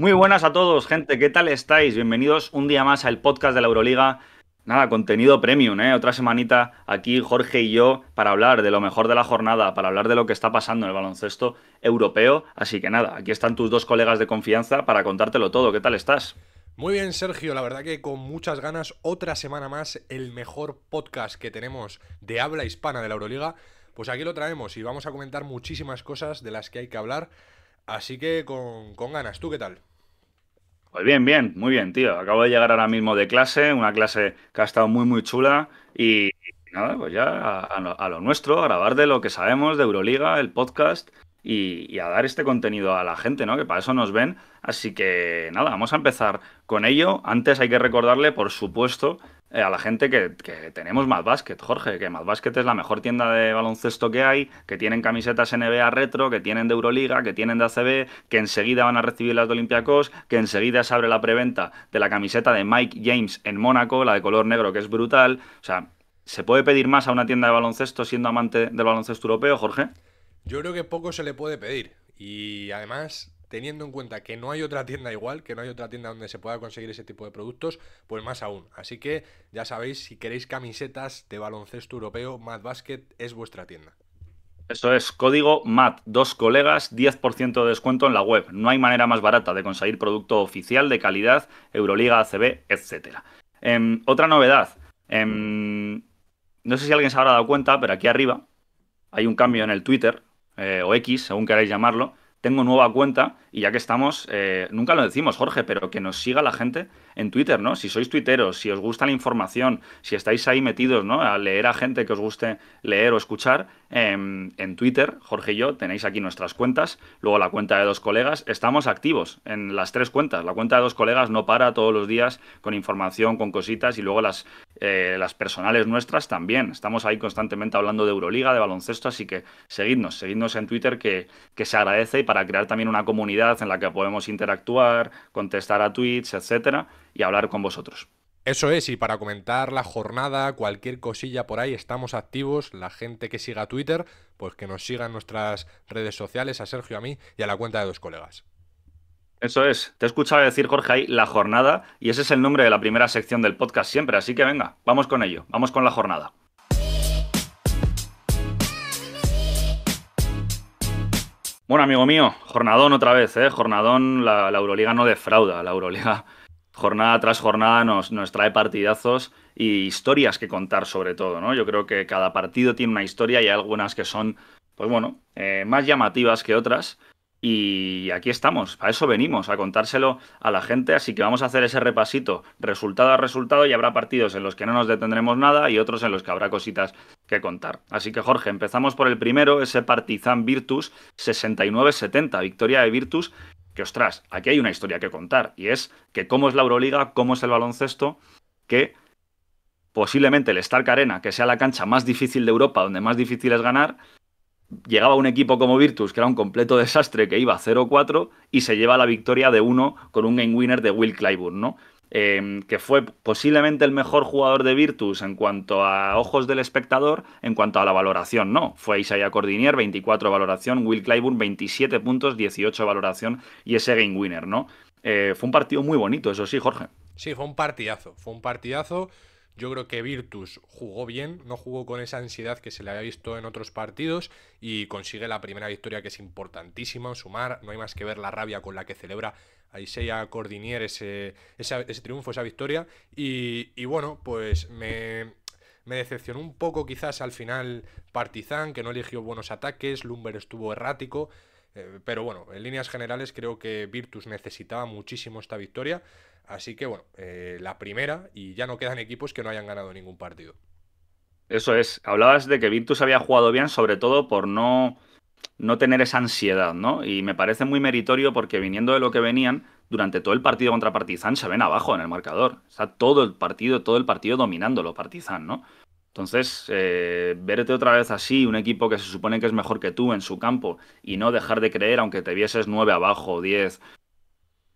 Muy buenas a todos, gente. ¿Qué tal estáis? Bienvenidos un día más al podcast de la Euroliga. Nada, contenido premium, ¿eh? Otra semanita aquí Jorge y yo para hablar de lo mejor de la jornada, para hablar de lo que está pasando en el baloncesto europeo. Así que nada, aquí están tus dos colegas de confianza para contártelo todo. ¿Qué tal estás? Muy bien, Sergio, la verdad que con muchas ganas, otra semana más, el mejor podcast que tenemos de habla hispana de la Euroliga. Pues aquí lo traemos y vamos a comentar muchísimas cosas de las que hay que hablar. Así que con, con ganas, ¿tú qué tal? Pues bien, bien, muy bien, tío. Acabo de llegar ahora mismo de clase, una clase que ha estado muy, muy chula y nada, pues ya a, lo, nuestro, a grabar de lo que sabemos de Euroliga, el podcast y, a dar este contenido a la gente, ¿no? Que para eso nos ven. Así que nada, vamos a empezar con ello, antes hay que recordarle, por supuesto, eh, a la gente que, tenemos Mad Jorge, que MadBasket es la mejor tienda de baloncesto que hay, que tienen camisetas NBA retro, que tienen de Euroliga, que tienen de ACB, que enseguida van a recibir las de Olympiacos, que enseguida se abre la preventa de la camiseta de Mike James en Mónaco, la de color negro, que es brutal. O sea, ¿se puede pedir más a una tienda de baloncesto siendo amante del baloncesto europeo, Jorge? Yo creo que poco se le puede pedir. Y además, teniendo en cuenta que no hay otra tienda igual, que no hay otra tienda donde se pueda conseguir ese tipo de productos, pues más aún. Así que ya sabéis, si queréis camisetas de baloncesto europeo, Mad es vuestra tienda. Eso es, código MAT, dos colegas, 10% de descuento en la web. No hay manera más barata de conseguir producto oficial de calidad, Euroliga, ACB, etc. Em, otra novedad, em, no sé si alguien se habrá dado cuenta, pero aquí arriba hay un cambio en el Twitter, eh, o X, según queráis llamarlo, tengo nueva cuenta y ya que estamos, eh, nunca lo decimos, Jorge, pero que nos siga la gente en Twitter, ¿no? Si sois tuiteros, si os gusta la información, si estáis ahí metidos, ¿no? A leer a gente que os guste leer o escuchar, em, en Twitter, Jorge y yo, tenéis aquí nuestras cuentas, luego la cuenta de dos colegas, estamos activos en las tres cuentas, la cuenta de dos colegas no para todos los días con información, con cositas y luego las, eh, las personales nuestras también. Estamos ahí constantemente hablando de Euroliga, de baloncesto, así que seguidnos, seguidnos en Twitter que, que se agradece y para crear también una comunidad en la que podemos interactuar, contestar a tweets, etcétera, y hablar con vosotros. Eso es, y para comentar la jornada, cualquier cosilla por ahí, estamos activos. La gente que siga Twitter, pues que nos siga en nuestras redes sociales, a Sergio, a mí y a la cuenta de dos colegas. Eso es. Te he escuchado decir, Jorge, ahí la jornada, y ese es el nombre de la primera sección del podcast siempre, así que venga, vamos con ello, vamos con la jornada. Bueno, amigo mío, jornadón otra vez, ¿eh? Jornadón, la, Euroliga no defrauda, la Euroliga jornada tras jornada nos, nos trae partidazos y historias que contar sobre todo, ¿no? Yo creo que cada partido tiene una historia y hay algunas que son, pues bueno, eh, más llamativas que otras. Y aquí estamos, a eso venimos, a contárselo a la gente, así que vamos a hacer ese repasito resultado a resultado y habrá partidos en los que no nos detendremos nada y otros en los que habrá cositas que contar. Así que Jorge, empezamos por el primero, ese Partizan Virtus 69-70, victoria de Virtus, que ostras, aquí hay una historia que contar y es que cómo es la Euroliga, cómo es el baloncesto, que posiblemente el Stark Arena, que sea la cancha más difícil de Europa, donde más difícil es ganar, llegaba un equipo como Virtus, que era un completo desastre, que iba 0-4 y se lleva la victoria de 1 con un game winner de Will Clyburn, ¿no? Em, que fue posiblemente el mejor jugador de Virtus en cuanto a ojos del espectador, en cuanto a la valoración, no. Fue Isaiah Cordinier, 24 valoración, Will Clyburn, 27 puntos, 18 valoración y ese game winner, ¿no? Eh, fue un partido muy bonito, eso sí, Jorge. Sí, fue un partidazo, fue un partidazo. Yo creo que Virtus jugó bien, no jugó con esa ansiedad que se le había visto en otros partidos y consigue la primera victoria que es importantísima en sumar. No hay más que ver la rabia con la que celebra a Isaiah Cordinier ese, triunfo, esa victoria. Y, bueno, pues me, decepcionó un poco quizás al final Partizan, que no eligió buenos ataques, Lumber estuvo errático, eh, pero bueno, en líneas generales creo que Virtus necesitaba muchísimo esta victoria Así que bueno, eh, la primera y ya no quedan equipos que no hayan ganado ningún partido. Eso es, hablabas de que Virtus había jugado bien, sobre todo por no, no tener esa ansiedad, ¿no? Y me parece muy meritorio porque viniendo de lo que venían, durante todo el partido contra Partizan se ven abajo en el marcador. Está todo el partido, todo el partido dominándolo Partizan, ¿no? Entonces, eh, verte otra vez así, un equipo que se supone que es mejor que tú en su campo, y no dejar de creer, aunque te vieses nueve abajo, diez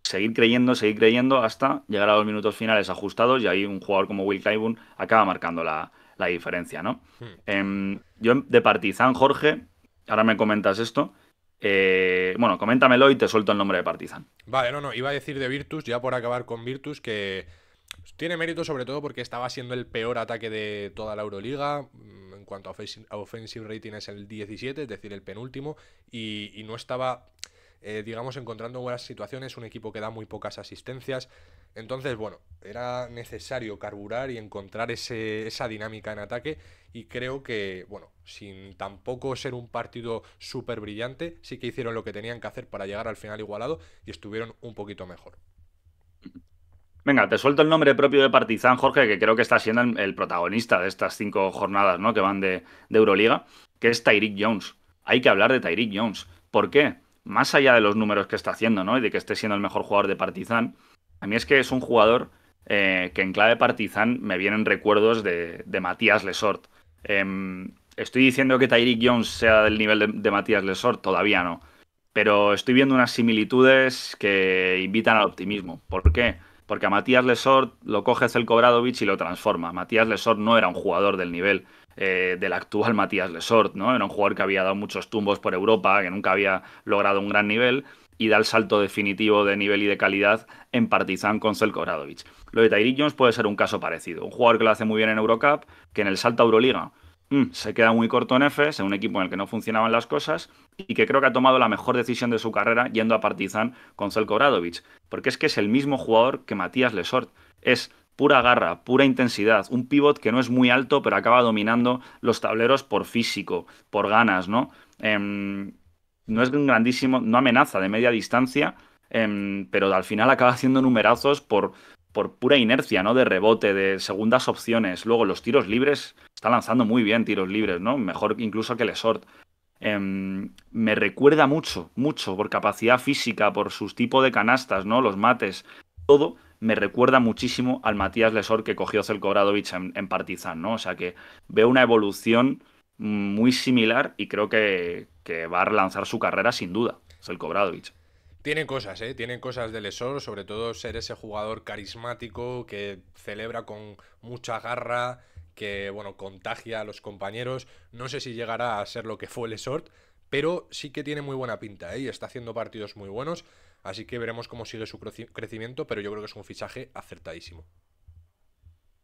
seguir creyendo, seguir creyendo hasta llegar a los minutos finales ajustados y ahí un jugador como Will Claiborne acaba marcando la, diferencia, ¿no? Hmm. Em, yo em, de Partizan, Jorge, ahora me comentas esto. Eh, bueno, coméntamelo y te suelto el nombre de Partizan. Vale, no, no, iba a decir de Virtus, ya por acabar con Virtus, que tiene mérito sobre todo porque estaba siendo el peor ataque de toda la Euroliga. Mm, en cuanto a offensive rating es el 17, es decir, el penúltimo, y no estaba eh, digamos, encontrando buenas situaciones, un equipo que da muy pocas asistencias. Entonces, bueno, era necesario carburar y encontrar esa dinámica en ataque y creo que, bueno, sin tampoco ser un partido súper brillante, sí que hicieron lo que tenían que hacer para llegar al final igualado y estuvieron un poquito mejor. Venga, te suelto el nombre propio de Partizan, Jorge, que creo que está siendo el, protagonista de estas cinco jornadas ¿no? que van de, de Euroliga, que es Tyreek Jones. Hay que hablar de Tyreek Jones. ¿Por qué? más allá de los números que está haciendo, ¿no? Y de que esté siendo el mejor jugador de Partizan, a mí es que es un jugador eh, que en clave Partizan me vienen recuerdos de, Matías Lesort. Em, estoy diciendo que Tyreek Jones sea del nivel de, Matías Lesort, todavía no. Pero estoy viendo unas similitudes que invitan al optimismo. ¿Por qué? Porque a Matías Lesort lo coge el Cobradovich y lo transforma. Matías Lesort no era un jugador del nivel eh, del actual Matías Lesort, ¿no? Era un jugador que había dado muchos tumbos por Europa, que nunca había logrado un gran nivel y da el salto definitivo de nivel y de calidad en Partizan con Bradovich. Lo de Tyreek Jones puede ser un caso parecido. Un jugador que lo hace muy bien en Eurocup, que en el salto a Euroliga mm, se queda muy corto en F, en un equipo en el que no funcionaban las cosas, y que creo que ha tomado la mejor decisión de su carrera yendo a Partizan con Bradovich. Porque es que es el mismo jugador que Matías Lesort. Es pura garra, pura intensidad, un pivot que no es muy alto, pero acaba dominando los tableros por físico, por ganas, ¿no? Em, no es un grandísimo, no amenaza de media distancia, em, pero al final acaba haciendo numerazos por, por pura inercia, ¿no? De rebote, de segundas opciones. Luego los tiros libres, está lanzando muy bien tiros libres, ¿no? Mejor incluso que el Eh, em, me recuerda mucho, mucho, por capacidad física, por sus tipos de canastas, ¿no? Los mates, todo me recuerda muchísimo al Matías Lesor que cogió el Bradovic en, Partizan, ¿no? O sea que veo una evolución muy similar y creo que, va a relanzar su carrera sin duda, Zelko Bradovic. Tiene cosas, ¿eh? cosas de Lesor, sobre todo ser ese jugador carismático que celebra con mucha garra, que, bueno, contagia a los compañeros. No sé si llegará a ser lo que fue Lesort, pero sí que tiene muy buena pinta, ¿eh? Y está haciendo partidos muy buenos. Así que veremos cómo sigue su crecimiento, pero yo creo que es un fichaje acertadísimo.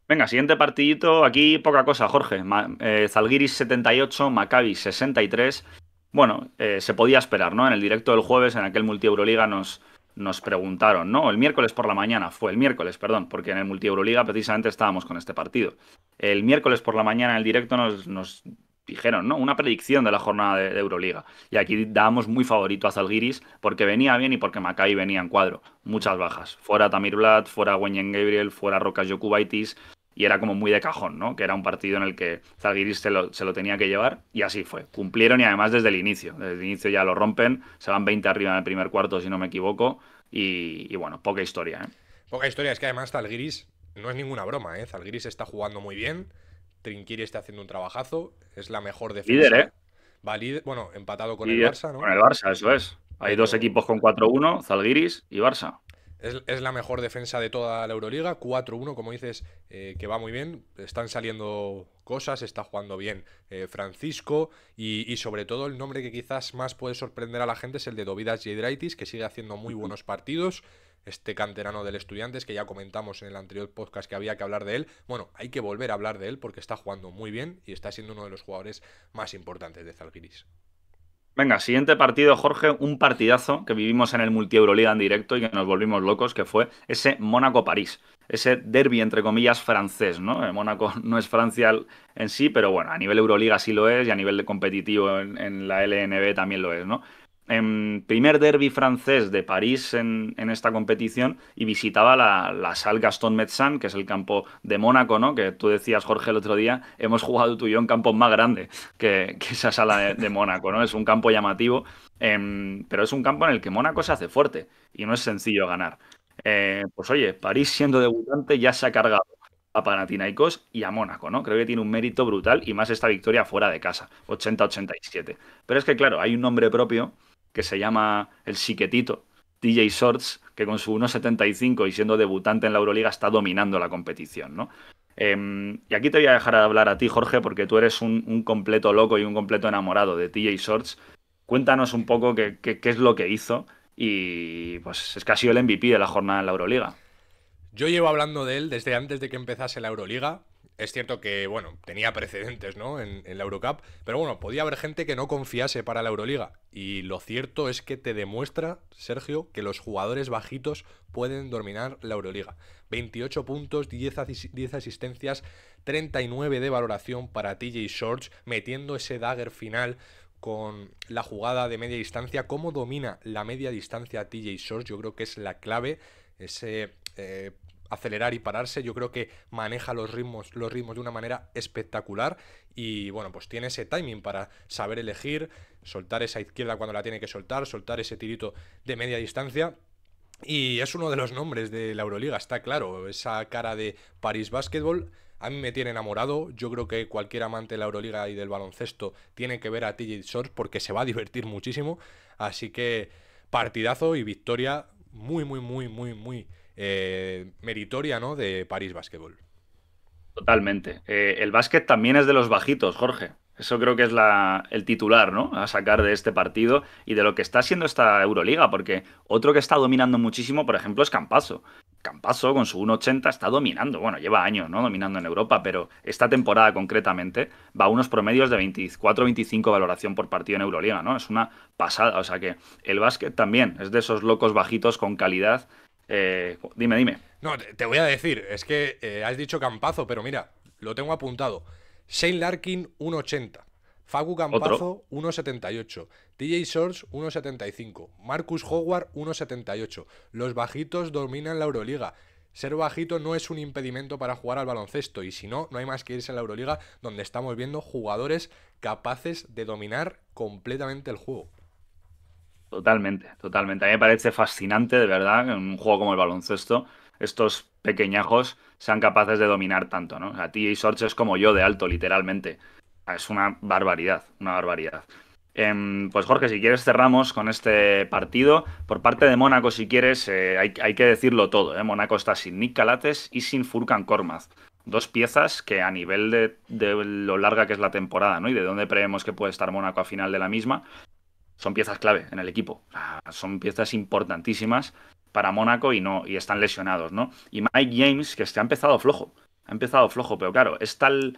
Venga, siguiente partidito. Aquí poca cosa, Jorge. Eh, Zalguiris 78, Maccabi 63. Bueno, eh, se podía esperar, ¿no? En el directo del jueves, en aquel Multi-Euroliga, nos, nos preguntaron, ¿no? El miércoles por la mañana, fue el miércoles, perdón, porque en el multi precisamente estábamos con este partido. El miércoles por la mañana en el directo nos, nos dijeron, ¿no? Una predicción de la jornada de, Euroliga. Y aquí dábamos muy favorito a Zalgiris porque venía bien y porque Maccabi venía en cuadro. Muchas bajas. Fuera Tamir Vlad, fuera Wenyen Gabriel, fuera Rocas Yokubaitis. Y era como muy de cajón, ¿no? Que era un partido en el que Zalgiris se lo, tenía que llevar. Y así fue. Cumplieron y además desde el inicio. Desde el inicio ya lo rompen. Se van 20 arriba en el primer cuarto, si no me equivoco. Y, bueno, poca historia, ¿eh? Poca historia. Es que además Zalgiris no es ninguna broma, ¿eh? Zalgiris está jugando muy bien. Trinquiri está haciendo un trabajazo. Es la mejor defensa. Líder, ¿eh? bueno, empatado con el Barça, ¿no? Con el Barça, eso es. Hay dos equipos con 4-1, Zalgiris y Barça. Es, la mejor defensa de toda la Euroliga. 4-1, como dices, eh, que va muy bien. Están saliendo cosas, está jugando bien eh, Francisco. Y, sobre todo, el nombre que quizás más puede sorprender a la gente es el de Dovidas Jedraitis, que sigue haciendo muy buenos partidos este canterano del Estudiantes, que ya comentamos en el anterior podcast que había que hablar de él. Bueno, hay que volver a hablar de él porque está jugando muy bien y está siendo uno de los jugadores más importantes de Zalgiris. Venga, siguiente partido, Jorge, un partidazo que vivimos en el Multi Euroliga en directo y que nos volvimos locos, que fue ese Mónaco-París, ese derby entre comillas francés, ¿no? Eh, Mónaco no es Francia en sí, pero bueno, a nivel Euroliga sí lo es y a nivel competitivo en la LNB también lo es, ¿no? en primer derby francés de París en, esta competición y visitaba la, la Gaston Metzan, que es el campo de Mónaco, ¿no? Que tú decías, Jorge, el otro día, hemos jugado tú y yo en campos más grande que, esa sala de, Mónaco, ¿no? Es un campo llamativo, em, pero es un campo en el que Mónaco se hace fuerte y no es sencillo ganar. Eh, pues oye, París siendo debutante ya se ha cargado a Panathinaikos y a Mónaco, ¿no? Creo que tiene un mérito brutal y más esta victoria fuera de casa, 80-87. Pero es que claro, hay un nombre propio que se llama el Siquetito, TJ Shorts, que con su 1.75 y siendo debutante en la Euroliga está dominando la competición, em, y aquí te voy a dejar hablar a ti, Jorge, porque tú eres un, completo loco y un completo enamorado de TJ Shorts. Cuéntanos un poco qué, es lo que hizo y pues es que ha sido el MVP de la jornada en la Euroliga. Yo llevo hablando de él desde antes de que empezase la Euroliga es cierto que, bueno, tenía precedentes, ¿no? En, la Eurocup, pero bueno, podía haber gente que no confiase para la Euroliga. Y lo cierto es que te demuestra, Sergio, que los jugadores bajitos pueden dominar la Euroliga. 28 puntos, 10, 10 asistencias, 39 de valoración para TJ Shorts, metiendo ese dagger final con la jugada de media distancia. ¿Cómo domina la media distancia TJ Shorts? Yo creo que es la clave, ese eh, acelerar y pararse. Yo creo que maneja los ritmos, los ritmos de una manera espectacular. Y bueno, pues tiene ese timing para saber elegir, soltar esa izquierda cuando la tiene que soltar, soltar ese tirito de media distancia. Y es uno de los nombres de la Euroliga, está claro. Esa cara de París Basketball a mí me tiene enamorado. Yo creo que cualquier amante de la Euroliga y del baloncesto tiene que ver a TJ Shorts porque se va a divertir muchísimo. Así que partidazo y victoria muy, muy, muy, muy, muy eh, meritoria ¿no? de París Básquetbol. Totalmente. Eh, el básquet también es de los bajitos, Jorge. Eso creo que es la, el titular, ¿no? A sacar de este partido y de lo que está haciendo esta Euroliga, porque otro que está dominando muchísimo, por ejemplo, es Campazo. Campazo, con su 1.80, está dominando. Bueno, lleva años, ¿no? Dominando en Europa, pero esta temporada concretamente va a unos promedios de 24-25 valoración por partido en Euroliga, ¿no? Es una pasada. O sea que el básquet también es de esos locos bajitos con calidad eh, dime, dime. No, te voy a decir, es que eh, has dicho Campazo, pero mira, lo tengo apuntado. Shane Larkin, 1.80. Facu Campazo, 1.78. TJ Shorts, 1.75. Marcus Howard, 1.78. Los bajitos dominan la Euroliga. Ser bajito no es un impedimento para jugar al baloncesto y si no, no hay más que irse a la Euroliga donde estamos viendo jugadores capaces de dominar completamente el juego. Totalmente, totalmente. A mí me parece fascinante, de verdad, en un juego como el baloncesto, estos pequeñajos sean capaces de dominar tanto, ¿no? O sea, y Sorge es como yo de alto, literalmente. Es una barbaridad, una barbaridad. Em, pues Jorge, si quieres cerramos con este partido. Por parte de Mónaco, si quieres, eh, hay, que decirlo todo. ¿eh? Mónaco está sin Nick Calates y sin Furkan Kormaz. Dos piezas que a nivel de, lo larga que es la temporada, ¿no? Y de dónde creemos que puede estar Mónaco a final de la misma, son piezas clave en el equipo. son piezas importantísimas para Mónaco y no y están lesionados, ¿no? Y Mike James, que se ha empezado flojo, ha empezado flojo, pero claro, es tal,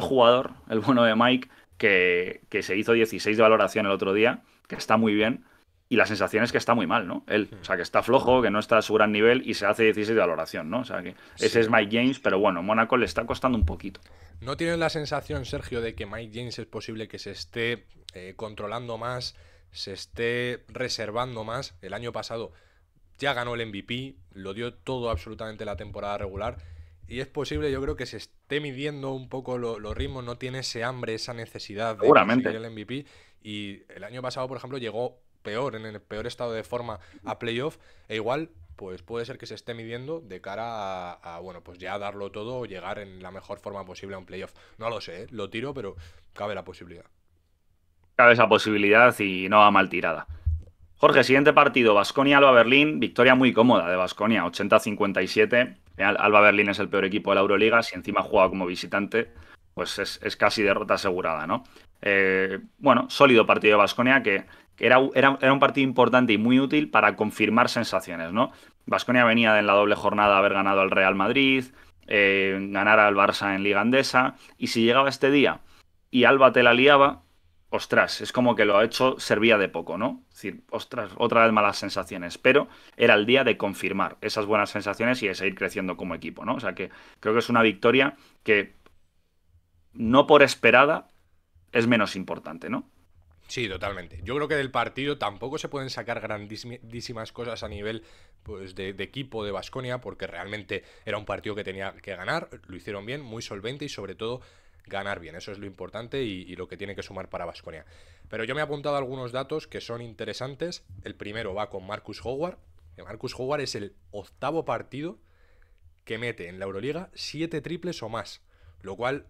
jugador, el bueno de Mike, que, se hizo 16 de valoración el otro día, que está muy bien, y la sensación es que está muy mal, ¿no? Él, o sea, que está flojo, que no está a su gran nivel y se hace 16 de valoración, ¿no? O sea, que ese es Mike James, pero bueno, Mónaco le está costando un poquito. ¿No tienes la sensación, Sergio, de que Mike James es posible que se esté eh, controlando más, se esté reservando más. El año pasado ya ganó el MVP, lo dio todo absolutamente la temporada regular. Y es posible, yo creo que se esté midiendo un poco los ritmos, no tiene ese hambre, esa necesidad de conseguir el MVP. Y el año pasado, por ejemplo, llegó peor, en el peor estado de forma a playoff. E igual, pues puede ser que se esté midiendo de cara a, bueno, pues ya darlo todo o llegar en la mejor forma posible a un playoff. No lo sé, ¿eh? lo tiro, pero cabe la posibilidad cabe esa posibilidad y no va mal tirada. Jorge, siguiente partido, Basconia-Alba Berlín, victoria muy cómoda de Basconia, 80-57. Alba Berlín es el peor equipo de la Euroliga, si encima juega como visitante, pues es, casi derrota asegurada, ¿no? Eh, bueno, sólido partido de Basconia que, era, era, un partido importante y muy útil para confirmar sensaciones, ¿no? Basconia venía de en la doble jornada haber ganado al Real Madrid, eh, ganar al Barça en Liga Andesa, y si llegaba este día y Alba te la liaba, ostras, es como que lo ha hecho, servía de poco, ¿no? Es decir, ostras, otra vez malas sensaciones, pero era el día de confirmar esas buenas sensaciones y de seguir creciendo como equipo, ¿no? O sea que creo que es una victoria que no por esperada es menos importante, ¿no? Sí, totalmente. Yo creo que del partido tampoco se pueden sacar grandísimas cosas a nivel pues, de, equipo de Basconia, porque realmente era un partido que tenía que ganar, lo hicieron bien, muy solvente y sobre todo ganar bien. Eso es lo importante y, lo que tiene que sumar para Vasconia. Pero yo me he apuntado algunos datos que son interesantes. El primero va con Marcus Howard. Marcus Howard es el octavo partido que mete en la Euroliga siete triples o más, lo cual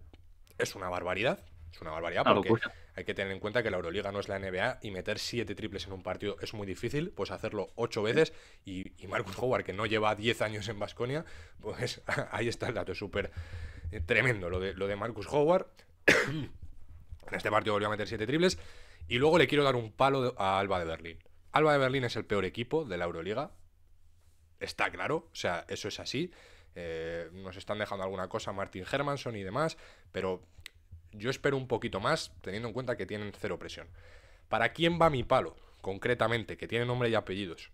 es una barbaridad. Es una barbaridad porque hay que tener en cuenta que la Euroliga no es la NBA y meter siete triples en un partido es muy difícil, pues hacerlo ocho veces y, Marcus Howard, que no lleva 10 años en Vasconia, pues ahí está el dato súper eh, tremendo lo de, lo de Marcus Howard. en este partido volvió a meter siete triples y luego le quiero dar un palo a Alba de Berlín. Alba de Berlín es el peor equipo de la Euroliga, está claro, o sea, eso es así. Eh, nos están dejando alguna cosa Martin Hermanson y demás, pero yo espero un poquito más, teniendo en cuenta que tienen cero presión. ¿Para quién va mi palo? Concretamente, que tiene nombre y apellidos.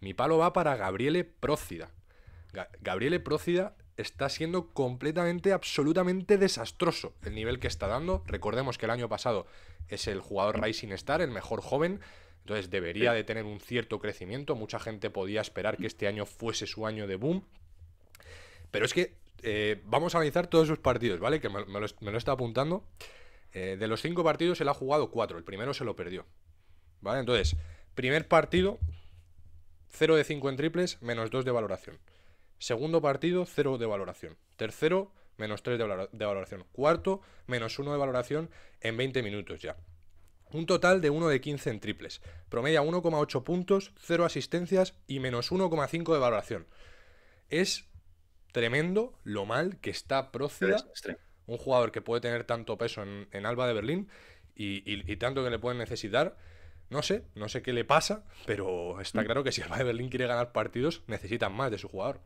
Mi palo va para Gabriele Prócida. Gabriele Prócida está siendo completamente, absolutamente desastroso el nivel que está dando. Recordemos que el año pasado es el jugador Rising Star, el mejor joven. Entonces debería de tener un cierto crecimiento. Mucha gente podía esperar que este año fuese su año de boom. Pero es que eh, vamos a analizar todos sus partidos, ¿vale? Que me, lo, está apuntando. Eh, de los cinco partidos, él ha jugado cuatro. El primero se lo perdió. ¿Vale? Entonces, primer partido, 0 de 5 en triples, menos 2 de valoración. Segundo partido, 0 de valoración. Tercero, menos 3 de valoración. Cuarto, menos 1 de valoración en 20 minutos ya. Un total de 1 de 15 en triples. Promedia 1,8 puntos, 0 asistencias y menos 1,5 de valoración. Es tremendo lo mal que está Procida, un jugador que puede tener tanto peso en, Alba de Berlín y, tanto que le pueden necesitar. No sé, no sé qué le pasa, pero está mm. claro que si Alba de Berlín quiere ganar partidos, necesitan más de su jugador.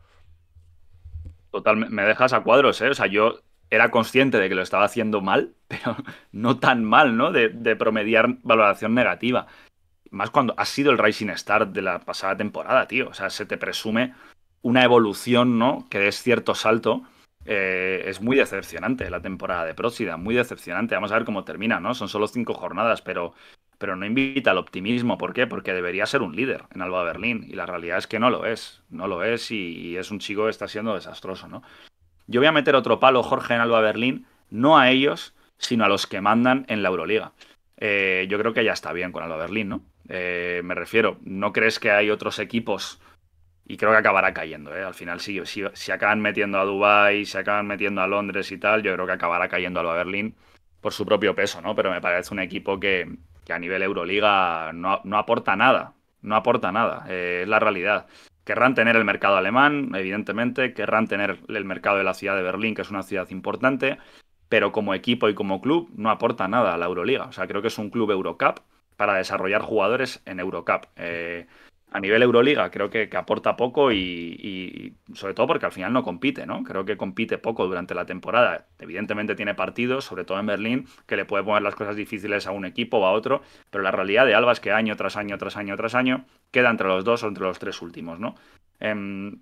Total, me dejas a cuadros, ¿eh? O sea, yo era consciente de que lo estaba haciendo mal, pero no tan mal, ¿no? De, promediar valoración negativa. Más cuando ha sido el Rising Star de la pasada temporada, tío. O sea, se te presume una evolución, ¿no? Que es cierto salto. Eh, es muy decepcionante la temporada de Próxida, muy decepcionante. Vamos a ver cómo termina, ¿no? Son solo cinco jornadas, pero, pero no invita al optimismo. ¿Por qué? Porque debería ser un líder en Alba Berlín y la realidad es que no lo es. No lo es y, es un chico que está siendo desastroso, ¿no? Yo voy a meter otro palo, Jorge, en Alba Berlín, no a ellos, sino a los que mandan en la Euroliga. Eh, yo creo que ya está bien con Alba Berlín, ¿no? Eh, me refiero, ¿no crees que hay otros equipos y creo que acabará cayendo. ¿eh? Al final, si, si, acaban metiendo a Dubai, si acaban metiendo a Londres y tal, yo creo que acabará cayendo a Berlín por su propio peso, ¿no? Pero me parece un equipo que, a nivel Euroliga no, aporta nada, no aporta nada, eh, es la realidad. Querrán tener el mercado alemán, evidentemente, querrán tener el mercado de la ciudad de Berlín, que es una ciudad importante, pero como equipo y como club no aporta nada a la Euroliga. O sea, creo que es un club Eurocup para desarrollar jugadores en Eurocup. Eh, a nivel Euroliga creo que, aporta poco y, sobre todo porque al final no compite, ¿no? Creo que compite poco durante la temporada. Evidentemente tiene partidos, sobre todo en Berlín, que le puede poner las cosas difíciles a un equipo o a otro, pero la realidad de Alba es que año tras año, tras año, tras año, queda entre los dos o entre los tres últimos, ¿no? Em,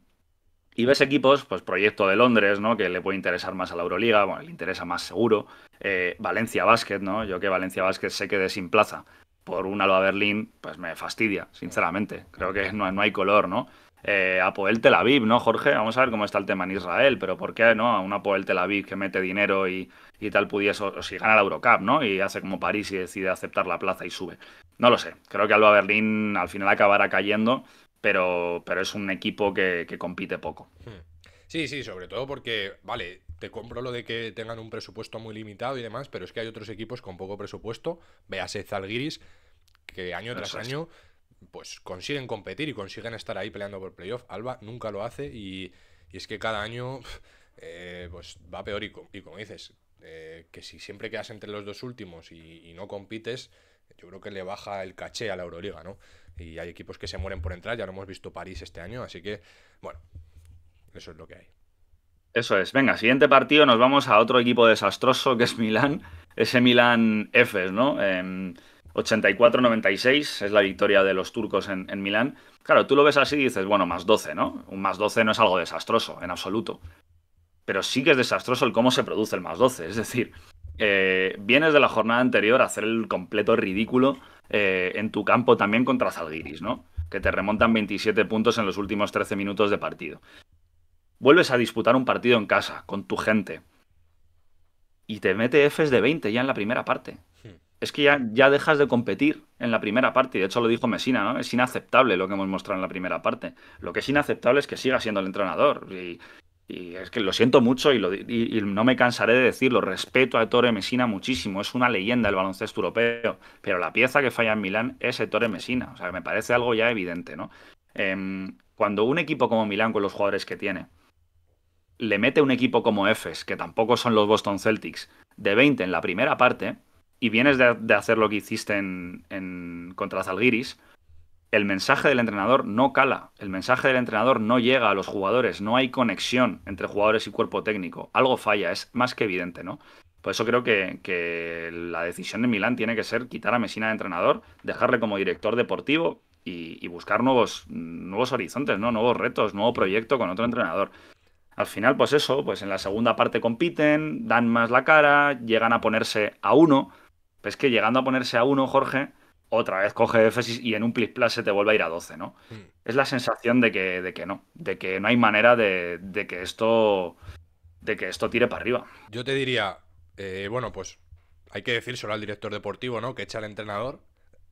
y ves equipos, pues Proyecto de Londres, ¿no? Que le puede interesar más a la Euroliga, bueno, le interesa más seguro. Eh, Valencia Basket, ¿no? Yo que Valencia Basket se quede sin plaza por un Alba Berlín, pues me fastidia, sinceramente. Creo que no, no hay color, ¿no? Eh, Apoel Tel Aviv, ¿no, Jorge? Vamos a ver cómo está el tema en Israel, pero ¿por qué no? A un Apoel Tel Aviv que mete dinero y, tal pudiese, o si gana la Eurocup, ¿no? Y hace como París y decide aceptar la plaza y sube. No lo sé, creo que Alba Berlín al final acabará cayendo, pero, pero es un equipo que, que compite poco. Hmm. Sí, sí, sobre todo porque, vale, te compro lo de que tengan un presupuesto muy limitado y demás, pero es que hay otros equipos con poco presupuesto, véase Zalgiris, que año tras año pues consiguen competir y consiguen estar ahí peleando por playoff. Alba nunca lo hace y, es que cada año eh, pues va peor y, como dices, eh, que si siempre quedas entre los dos últimos y, y, no compites, yo creo que le baja el caché a la Euroliga, ¿no? Y hay equipos que se mueren por entrar, ya lo hemos visto París este año, así que bueno, eso es lo que hay. Eso es. Venga, siguiente partido nos vamos a otro equipo desastroso que es Milán. Ese Milán F, ¿no? 84-96 em, es la victoria de los turcos en, Milán. Claro, tú lo ves así y dices, bueno, más 12, ¿no? Un más 12 no es algo desastroso, en absoluto. Pero sí que es desastroso el cómo se produce el más 12. Es decir, eh, vienes de la jornada anterior a hacer el completo ridículo eh, en tu campo también contra Zalgiris, ¿no? Que te remontan 27 puntos en los últimos 13 minutos de partido vuelves a disputar un partido en casa, con tu gente, y te mete Fs de 20 ya en la primera parte. Hmm. Es que ya, ya dejas de competir en la primera parte, de hecho lo dijo Messina, ¿no? Es inaceptable lo que hemos mostrado en la primera parte. Lo que es inaceptable es que siga siendo el entrenador. Y, es que lo siento mucho y, no me cansaré de decirlo. Respeto a Ettore Messina muchísimo. Es una leyenda el baloncesto europeo. Pero la pieza que falla en Milán es Ettore Messina. O sea, me parece algo ya evidente, ¿no? Em, cuando un equipo como Milán, con los jugadores que tiene, le mete un equipo como Efes, que tampoco son los Boston Celtics, de 20 en la primera parte, y vienes de, hacer lo que hiciste en, contra Zalgiris, el mensaje del entrenador no cala, el mensaje del entrenador no llega a los jugadores, no hay conexión entre jugadores y cuerpo técnico, algo falla, es más que evidente, ¿no? Por eso creo que, la decisión de Milán tiene que ser quitar a Mesina de entrenador, dejarle como director deportivo y, buscar nuevos, nuevos horizontes, ¿no? nuevos retos, nuevo proyecto con otro entrenador. Al final, pues eso, pues en la segunda parte compiten, dan más la cara, llegan a ponerse a uno. Pues que llegando a ponerse a uno, Jorge, otra vez coge Éfesis y en un plis plas se te vuelve a ir a 12, ¿no? Mm. Es la sensación de que, de que no, de que no hay manera de, que esto de que esto tire para arriba. Yo te diría, eh, bueno, pues hay que decir solo al director deportivo, ¿no? Que echa al entrenador,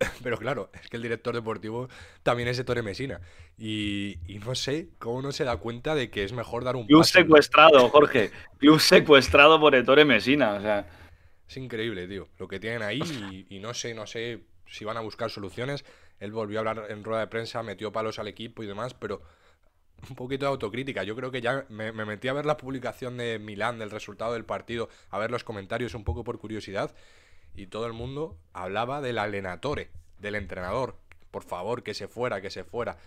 Pero claro, es que el director deportivo también es de Messina. Y, y, no sé cómo no se da cuenta de que es mejor dar un. Y un secuestrado, Jorge. Jorge. un secuestrado por Ettore Messina. O sea. Es increíble, tío. Lo que tienen ahí y, no sé, no sé si van a buscar soluciones. Él volvió a hablar en rueda de prensa, metió palos al equipo y demás, pero un poquito de autocrítica. Yo creo que ya me, me metí a ver la publicación de Milán, del resultado del partido, a ver los comentarios un poco por curiosidad y todo el mundo hablaba del alenatore, del entrenador. Por favor, que se fuera, que se fuera.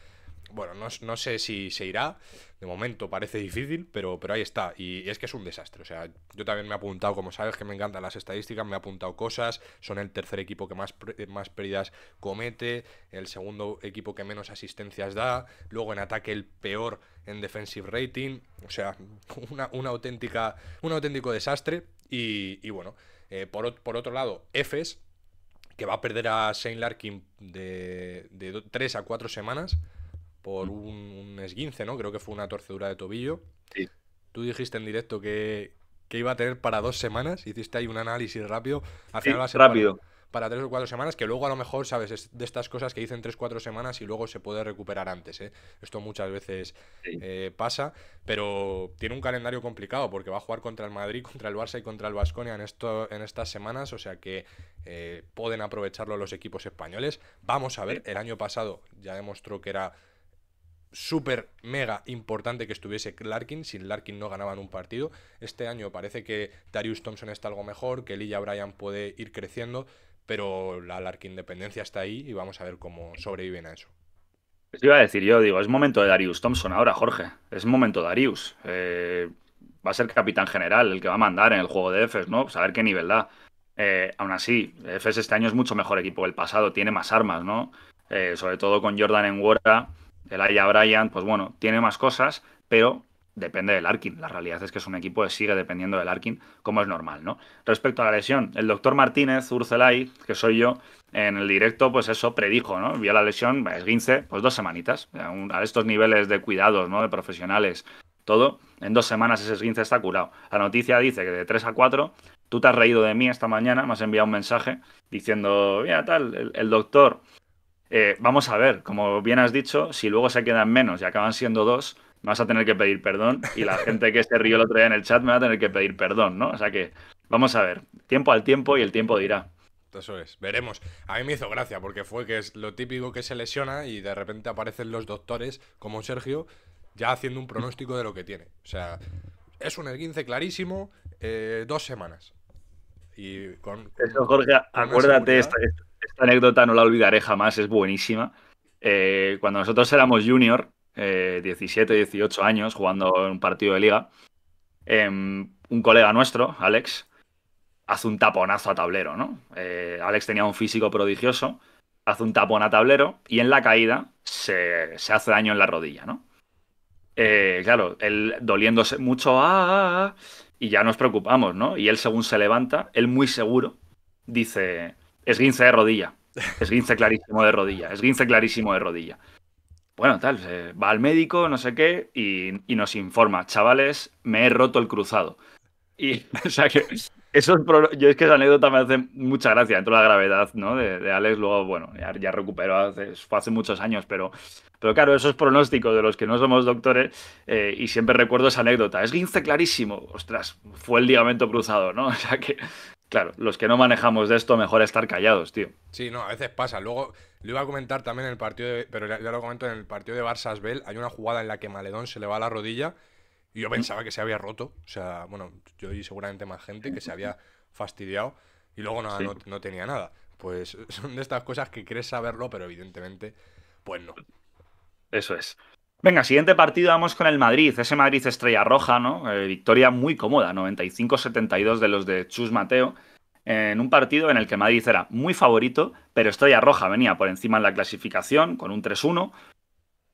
Bueno, no, no sé si se irá. De momento parece difícil, pero, pero ahí está. Y, es que es un desastre. O sea, yo también me he apuntado, como sabes, que me encantan las estadísticas, me he apuntado cosas. Son el tercer equipo que más, eh, más pérdidas comete, el segundo equipo que menos asistencias da. Luego en ataque el peor en defensive rating. O sea, una, auténtica, un auténtico desastre. y, y bueno. Eh, por, por, otro lado, Efes, que va a perder a Shane Larkin de, de 3 a cuatro semanas por un, esguince, ¿no? Creo que fue una torcedura de tobillo. Tú dijiste en directo que, iba a tener para dos semanas, hiciste ahí un análisis rápido. Al final rápido para tres o cuatro semanas, que luego a lo mejor, ¿sabes? Es de estas cosas que dicen tres o cuatro semanas y luego se puede recuperar antes, ¿eh? Esto muchas veces eh, pasa, pero tiene un calendario complicado porque va a jugar contra el Madrid, contra el Barça y contra el Vasconia en, esto, en estas semanas, o sea que eh, pueden aprovecharlo los equipos españoles. Vamos a ver, el año pasado ya demostró que era súper mega importante que estuviese Larkin. Sin Larkin no ganaban un partido. Este año parece que Darius Thompson está algo mejor, que Lilla Bryan puede ir creciendo, pero la larga Independencia está ahí y vamos a ver cómo sobreviven a eso. Pues iba a decir yo, digo, es momento de Darius Thompson ahora, Jorge. Es momento de Darius. Eh, va a ser capitán general el que va a mandar en el juego de EFES, ¿no? Pues a ver qué nivel da. Eh, aún así, EFES este año es mucho mejor equipo que el pasado, tiene más armas, ¿no? Eh, sobre todo con Jordan en guerra. el Aya Bryant, pues bueno, tiene más cosas, pero depende del Arkin. La realidad es que es un equipo que sigue dependiendo del Arkin, como es normal, ¿no? Respecto a la lesión, el doctor Martínez Urcelay, que soy yo, en el directo, pues eso predijo, ¿no? Vio la lesión, esguince, pues dos semanitas. A estos niveles de cuidados, ¿no? De profesionales, todo, en dos semanas ese esguince está curado. La noticia dice que de 3 a 4, tú te has reído de mí esta mañana, me has enviado un mensaje diciendo, mira, tal, el, doctor... Eh, vamos a ver, como bien has dicho, si luego se quedan menos y acaban siendo dos, vas a tener que pedir perdón y la gente que se rió el otro día en el chat me va a tener que pedir perdón, ¿no? O sea que vamos a ver, tiempo al tiempo y el tiempo dirá. Eso es, veremos. A mí me hizo gracia porque fue que es lo típico que se lesiona y de repente aparecen los doctores como Sergio ya haciendo un pronóstico de lo que tiene. O sea, es un esguince clarísimo, eh, dos semanas. Y con, Eso, Jorge, acuérdate, esta, anécdota no la olvidaré jamás, es buenísima. Eh, cuando nosotros éramos junior, 17, eh, 18 años, jugando en un partido de liga, em, un colega nuestro, Alex, hace un taponazo a tablero, ¿no? Eh, Alex tenía un físico prodigioso, hace un tapón a tablero y en la caída se, hace daño en la rodilla, ¿no? Eh, claro, él doliéndose mucho, ah, ah, ah", y ya nos preocupamos, ¿no? Y él según se levanta, él muy seguro, dice, esguince de rodilla, esguince clarísimo de rodilla, esguince clarísimo de rodilla bueno, tal, eh, va al médico, no sé qué, y, nos informa, chavales, me he roto el cruzado. Y, o sea que, eso es, yo es que esa anécdota me hace mucha gracia dentro de la gravedad, ¿no? De, Alex, luego, bueno, ya, recuperó, hace, hace muchos años, pero, pero claro, es pronóstico de los que no somos doctores, eh, y siempre recuerdo esa anécdota, es guince clarísimo, ostras, fue el ligamento cruzado, ¿no? O sea que, claro, los que no manejamos de esto, mejor estar callados, tío. Sí, no, a veces pasa, luego... Lo iba a comentar también en el partido de, pero ya lo comento en el partido de Barça Bell hay una jugada en la que Maledón se le va a la rodilla y yo pensaba que se había roto, o sea, bueno, yo y seguramente más gente que se había fastidiado y luego no, tenía nada. Pues son de estas cosas que crees saberlo, pero evidentemente, pues no. Eso es. Venga, siguiente partido vamos con el Madrid, ese Madrid estrella roja, ¿no? Eh, victoria muy cómoda, 95-72 de los de Chus Mateo en un partido en el que Madrid era muy favorito, pero Estrella Roja venía por encima en la clasificación con un 3-1.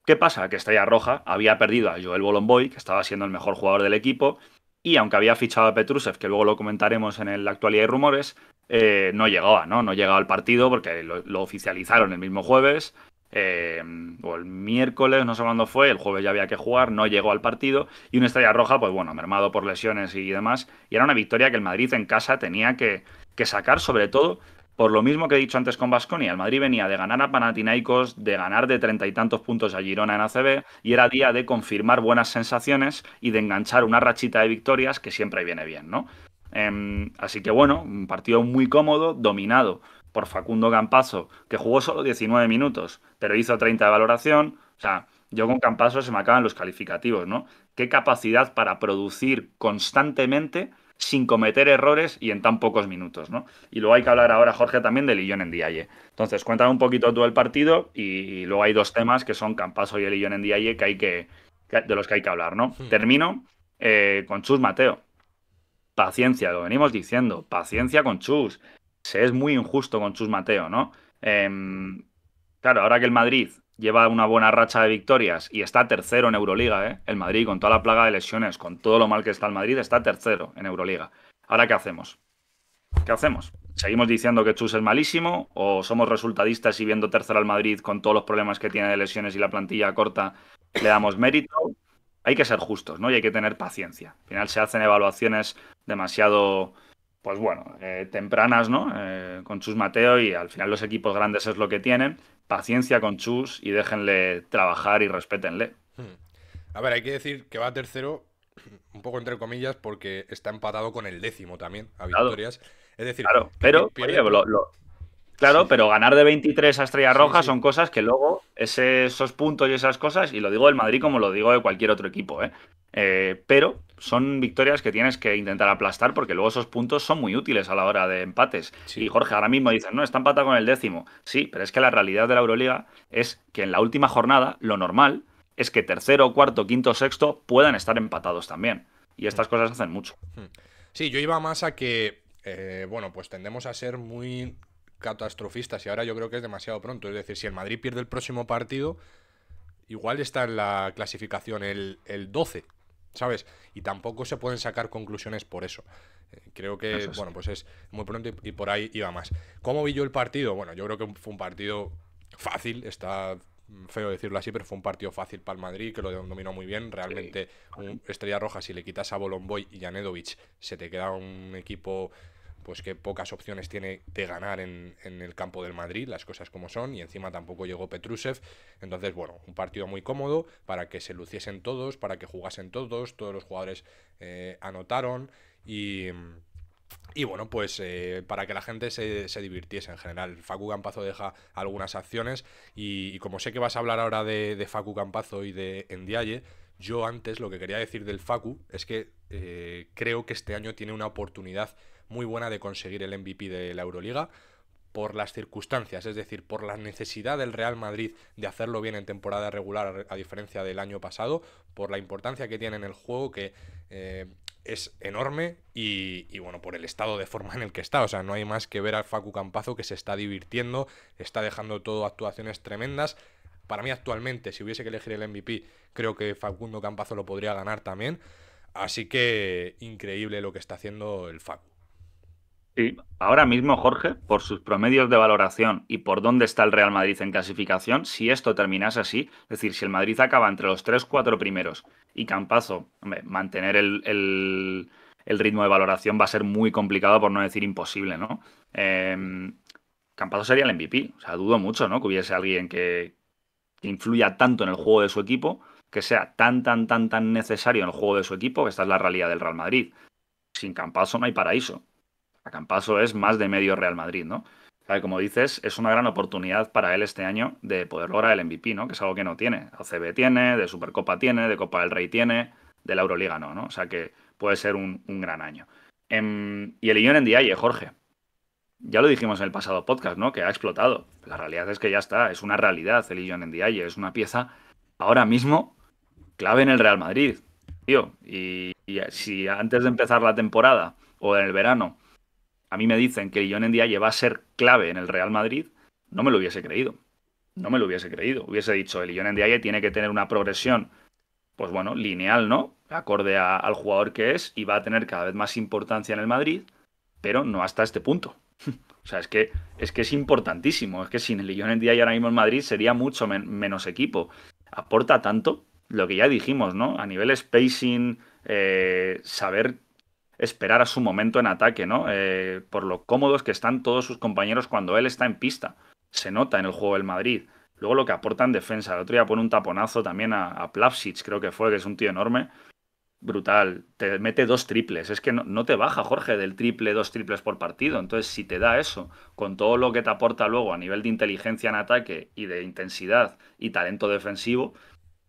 ¿Qué pasa? Que Estrella Roja había perdido a Joel Bolomboy, que estaba siendo el mejor jugador del equipo, y aunque había fichado a Petrusev, que luego lo comentaremos en el actualidad y rumores, eh, no llegaba, ¿no? No llegaba al partido porque lo, oficializaron el mismo jueves. Eh, o el miércoles, no sé cuándo fue, el jueves ya había que jugar, no llegó al partido, y una estrella roja, pues bueno, mermado por lesiones y demás, y era una victoria que el Madrid en casa tenía que, que sacar, sobre todo por lo mismo que he dicho antes con Vasconia. El Madrid venía de ganar a Panathinaikos, de ganar de treinta y tantos puntos a Girona en ACB, y era día de confirmar buenas sensaciones y de enganchar una rachita de victorias que siempre viene bien, ¿no? Em, así que bueno, un partido muy cómodo, dominado por Facundo Campazo, que jugó solo 19 minutos, pero hizo 30 de valoración. O sea, yo con Campazo se me acaban los calificativos, ¿no? Qué capacidad para producir constantemente sin cometer errores y en tan pocos minutos, ¿no? Y luego hay que hablar ahora, Jorge, también de Lillón en Dialle. Entonces, cuéntame un poquito tú el partido y, luego hay dos temas que son Campaso y el Lillón en Dialle que hay que, de los que hay que hablar, ¿no? Hmm. Termino eh, con Chus Mateo. Paciencia, lo venimos diciendo, paciencia con Chus. Se es muy injusto con Chus Mateo, ¿no? Em, claro, ahora que el Madrid lleva una buena racha de victorias y está tercero en Euroliga, ¿eh? el Madrid, con toda la plaga de lesiones, con todo lo mal que está el Madrid, está tercero en Euroliga. Ahora, ¿qué hacemos? ¿Qué hacemos? ¿Seguimos diciendo que Chus es malísimo? ¿O somos resultadistas y viendo tercero al Madrid con todos los problemas que tiene de lesiones y la plantilla corta, le damos mérito? Hay que ser justos, ¿no? Y hay que tener paciencia. Al final se hacen evaluaciones demasiado pues bueno, eh, tempranas, ¿no? Eh, con Chus Mateo y al final los equipos grandes es lo que tienen paciencia con Chus y déjenle trabajar y respétenle. Hmm. A ver, hay que decir que va tercero, un poco entre comillas, porque está empatado con el décimo también a victorias. Es decir, claro, pero, Claro, pero ganar de 23 a Estrella Roja son cosas que luego ese, esos puntos y esas cosas, y lo digo del Madrid como lo digo de cualquier otro equipo, ¿eh? Eh, pero son victorias que tienes que intentar aplastar porque luego esos puntos son muy útiles a la hora de empates. Y Jorge, ahora mismo dice no, está empatado con el décimo. Sí, pero es que la realidad de la Euroliga es que en la última jornada lo normal es que tercero, cuarto, quinto, sexto puedan estar empatados también. Y estas cosas hacen mucho. Hmm. Sí, yo iba más a que, eh, bueno, pues tendemos a ser muy catastrofistas y ahora yo creo que es demasiado pronto. Es decir, si el Madrid pierde el próximo partido, igual está en la clasificación el, el 12 ¿Sabes? Y tampoco se pueden sacar conclusiones por eso. Eh, creo que, bueno, pues es muy pronto y, por ahí iba más. ¿Cómo vi yo el partido? Bueno, yo creo que fue un partido fácil, está feo decirlo así, pero fue un partido fácil para el Madrid, que lo dominó muy bien. Realmente, un Estrella Roja, si le quitas a Bolomboy y Janedovic, se te queda un equipo pues que pocas opciones tiene de ganar en, el campo del Madrid, las cosas como son, y encima tampoco llegó Petrusev. Entonces, bueno, un partido muy cómodo para que se luciesen todos, para que jugasen todos, todos los jugadores eh, anotaron y... Y bueno, pues eh, para que la gente se, divirtiese en general. Facu Campazo deja algunas acciones y, como sé que vas a hablar ahora de, Facu Campazo y de Endialle, yo antes lo que quería decir del Facu es que eh, creo que este año tiene una oportunidad muy buena de conseguir el MVP de la Euroliga por las circunstancias, es decir, por la necesidad del Real Madrid de hacerlo bien en temporada regular, a diferencia del año pasado, por la importancia que tiene en el juego, que eh, es enorme, y, y, bueno, por el estado de forma en el que está. O sea, no hay más que ver al Facu Campazo que se está divirtiendo, está dejando todo actuaciones tremendas. Para mí, actualmente, si hubiese que elegir el MVP, creo que Facundo Campazo lo podría ganar también. Así que increíble lo que está haciendo el Facu. Y ahora mismo, Jorge, por sus promedios de valoración y por dónde está el Real Madrid en clasificación, si esto terminase así, es decir, si el Madrid acaba entre los 3-4 primeros y Campazo, mantener el, ritmo de valoración va a ser muy complicado, por no decir imposible, ¿no? Em, Campazo sería el MVP, o sea, dudo mucho, ¿no? Que hubiese alguien que, que influya tanto en el juego de su equipo, que sea tan, tan, tan, tan necesario en el juego de su equipo, que esta es la realidad del Real Madrid. Sin Campazo no hay paraíso a es más de medio Real Madrid, ¿no? Como dices, es una gran oportunidad para él este año de poder lograr el MVP, ¿no? Que es algo que no tiene. OCB tiene, de Supercopa tiene, de Copa del Rey tiene, de la Euroliga no, ¿no? O sea que puede ser un, gran año. Em, y el Ion en Diaye, Jorge. Ya lo dijimos en el pasado podcast, ¿no? Que ha explotado. La realidad es que ya está, es una realidad el Ion en Diaye, es una pieza ahora mismo clave en el Real Madrid, tío. y si antes de empezar la temporada o en el verano a mí me dicen que en día va a ser clave en el Real Madrid, no me lo hubiese creído. No me lo hubiese creído. Hubiese dicho, el en día tiene que tener una progresión, pues bueno, lineal, ¿no? Acorde al jugador que es y va a tener cada vez más importancia en el Madrid, pero no hasta este punto. o sea, es que, es que es importantísimo. Es que sin el Ion y ahora mismo en Madrid sería mucho menos equipo. Aporta tanto lo que ya dijimos, ¿no? A nivel spacing, eh, saber esperar a su momento en ataque, ¿no? Eh, por lo cómodos que están todos sus compañeros cuando él está en pista. Se nota en el juego del Madrid. Luego lo que aporta en defensa. El otro día pone un taponazo también a, a Plavsic, creo que fue, que es un tío enorme. Brutal. Te mete dos triples. Es que no te baja, Jorge, del triple, dos triples por partido. Entonces, si te da eso, con todo lo que te aporta luego a nivel de inteligencia en ataque y de intensidad y talento defensivo,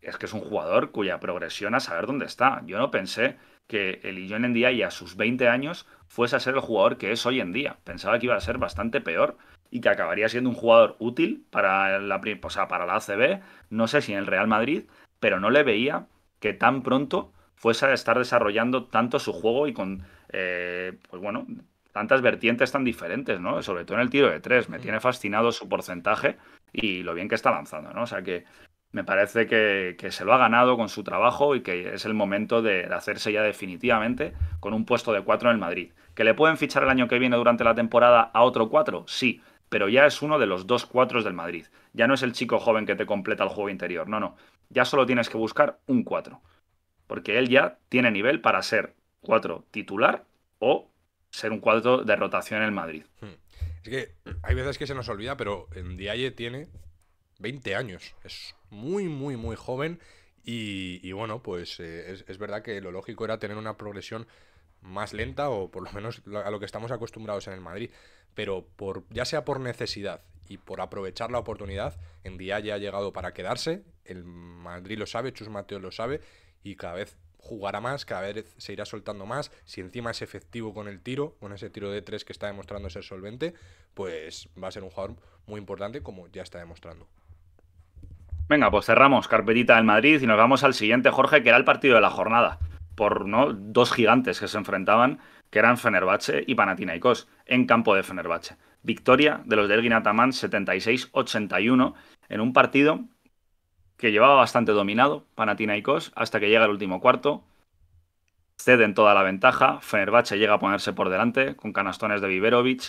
es que es un jugador cuya progresión a saber dónde está. Yo no pensé que el día y a sus 20 años fuese a ser el jugador que es hoy en día. Pensaba que iba a ser bastante peor y que acabaría siendo un jugador útil para la, o para la ACB, no sé si en el Real Madrid, pero no le veía que tan pronto fuese a estar desarrollando tanto su juego y con, eh, pues bueno, tantas vertientes tan diferentes, ¿no? Sobre todo en el tiro de tres, me tiene fascinado su porcentaje y lo bien que está lanzando, ¿no? O sea que me parece que, se lo ha ganado con su trabajo y que es el momento de, hacerse ya definitivamente con un puesto de cuatro en el Madrid. ¿Que le pueden fichar el año que viene durante la temporada a otro cuatro? Sí, pero ya es uno de los dos cuatros del Madrid. Ya no es el chico joven que te completa el juego interior, no, no. Ya solo tienes que buscar un cuatro. Porque él ya tiene nivel para ser cuatro titular o ser un cuatro de rotación en el Madrid. Hmm. Es que hay veces que se nos olvida, pero en Diaye tiene 20 años. Es muy, muy, muy joven. Y, bueno, pues eh, es, verdad que lo lógico era tener una progresión más lenta o por lo menos a lo que estamos acostumbrados en el Madrid. Pero por, ya sea por necesidad y por aprovechar la oportunidad, en día ya ha llegado para quedarse. El Madrid lo sabe, Chus Mateo lo sabe y cada vez jugará más, cada vez se irá soltando más. Si encima es efectivo con el tiro, con ese tiro de tres que está demostrando ser solvente, pues va a ser un jugador muy importante como ya está demostrando. Venga, pues cerramos carpetita del Madrid y nos vamos al siguiente, Jorge, que era el partido de la jornada. Por ¿no? dos gigantes que se enfrentaban, que eran Fenerbahce y Panathinaikos, en campo de Fenerbahce. Victoria de los de Guinatamán 76-81 en un partido que llevaba bastante dominado Panathinaikos hasta que llega el último cuarto. Ceden toda la ventaja, Fenerbahce llega a ponerse por delante con canastones de Viverovic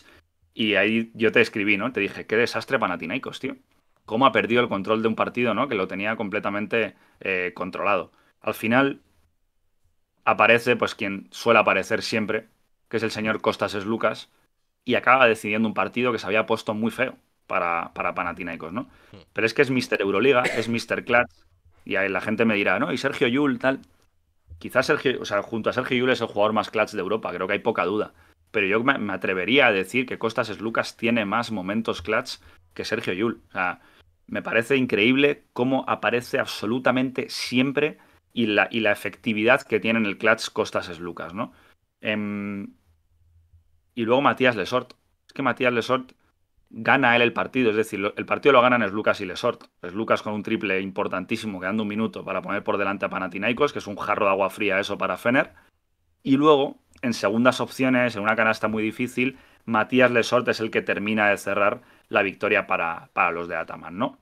y ahí yo te escribí, ¿no? Te dije, qué desastre Panathinaikos, tío cómo ha perdido el control de un partido, ¿no? Que lo tenía completamente eh, controlado. Al final aparece, pues quien suele aparecer siempre, que es el señor Costas es y acaba decidiendo un partido que se había puesto muy feo para, para Panathinaikos, ¿no? Hmm. Pero es que es Mr. Euroliga, es Mr. Clutch. y la gente me dirá, ¿no? Y Sergio Yul, tal. Quizás Sergio, o sea, junto a Sergio Yul es el jugador más clutch de Europa, creo que hay poca duda. Pero yo me, atrevería a decir que Costas es Lucas tiene más momentos clutch que Sergio Yul. O sea, me parece increíble cómo aparece absolutamente siempre y la, efectividad que tiene en el clutch Costas es Lucas, ¿no? Em, y luego Matías Lesort. Es que Matías Lesort gana él el partido, es decir, el partido lo ganan es Lucas y Lesort. Es Lucas con un triple importantísimo, quedando un minuto para poner por delante a Panathinaikos, que es un jarro de agua fría eso para Fener. Y luego, en segundas opciones, en una canasta muy difícil, Matías Lesort es el que termina de cerrar la victoria para, para los de Ataman, ¿no?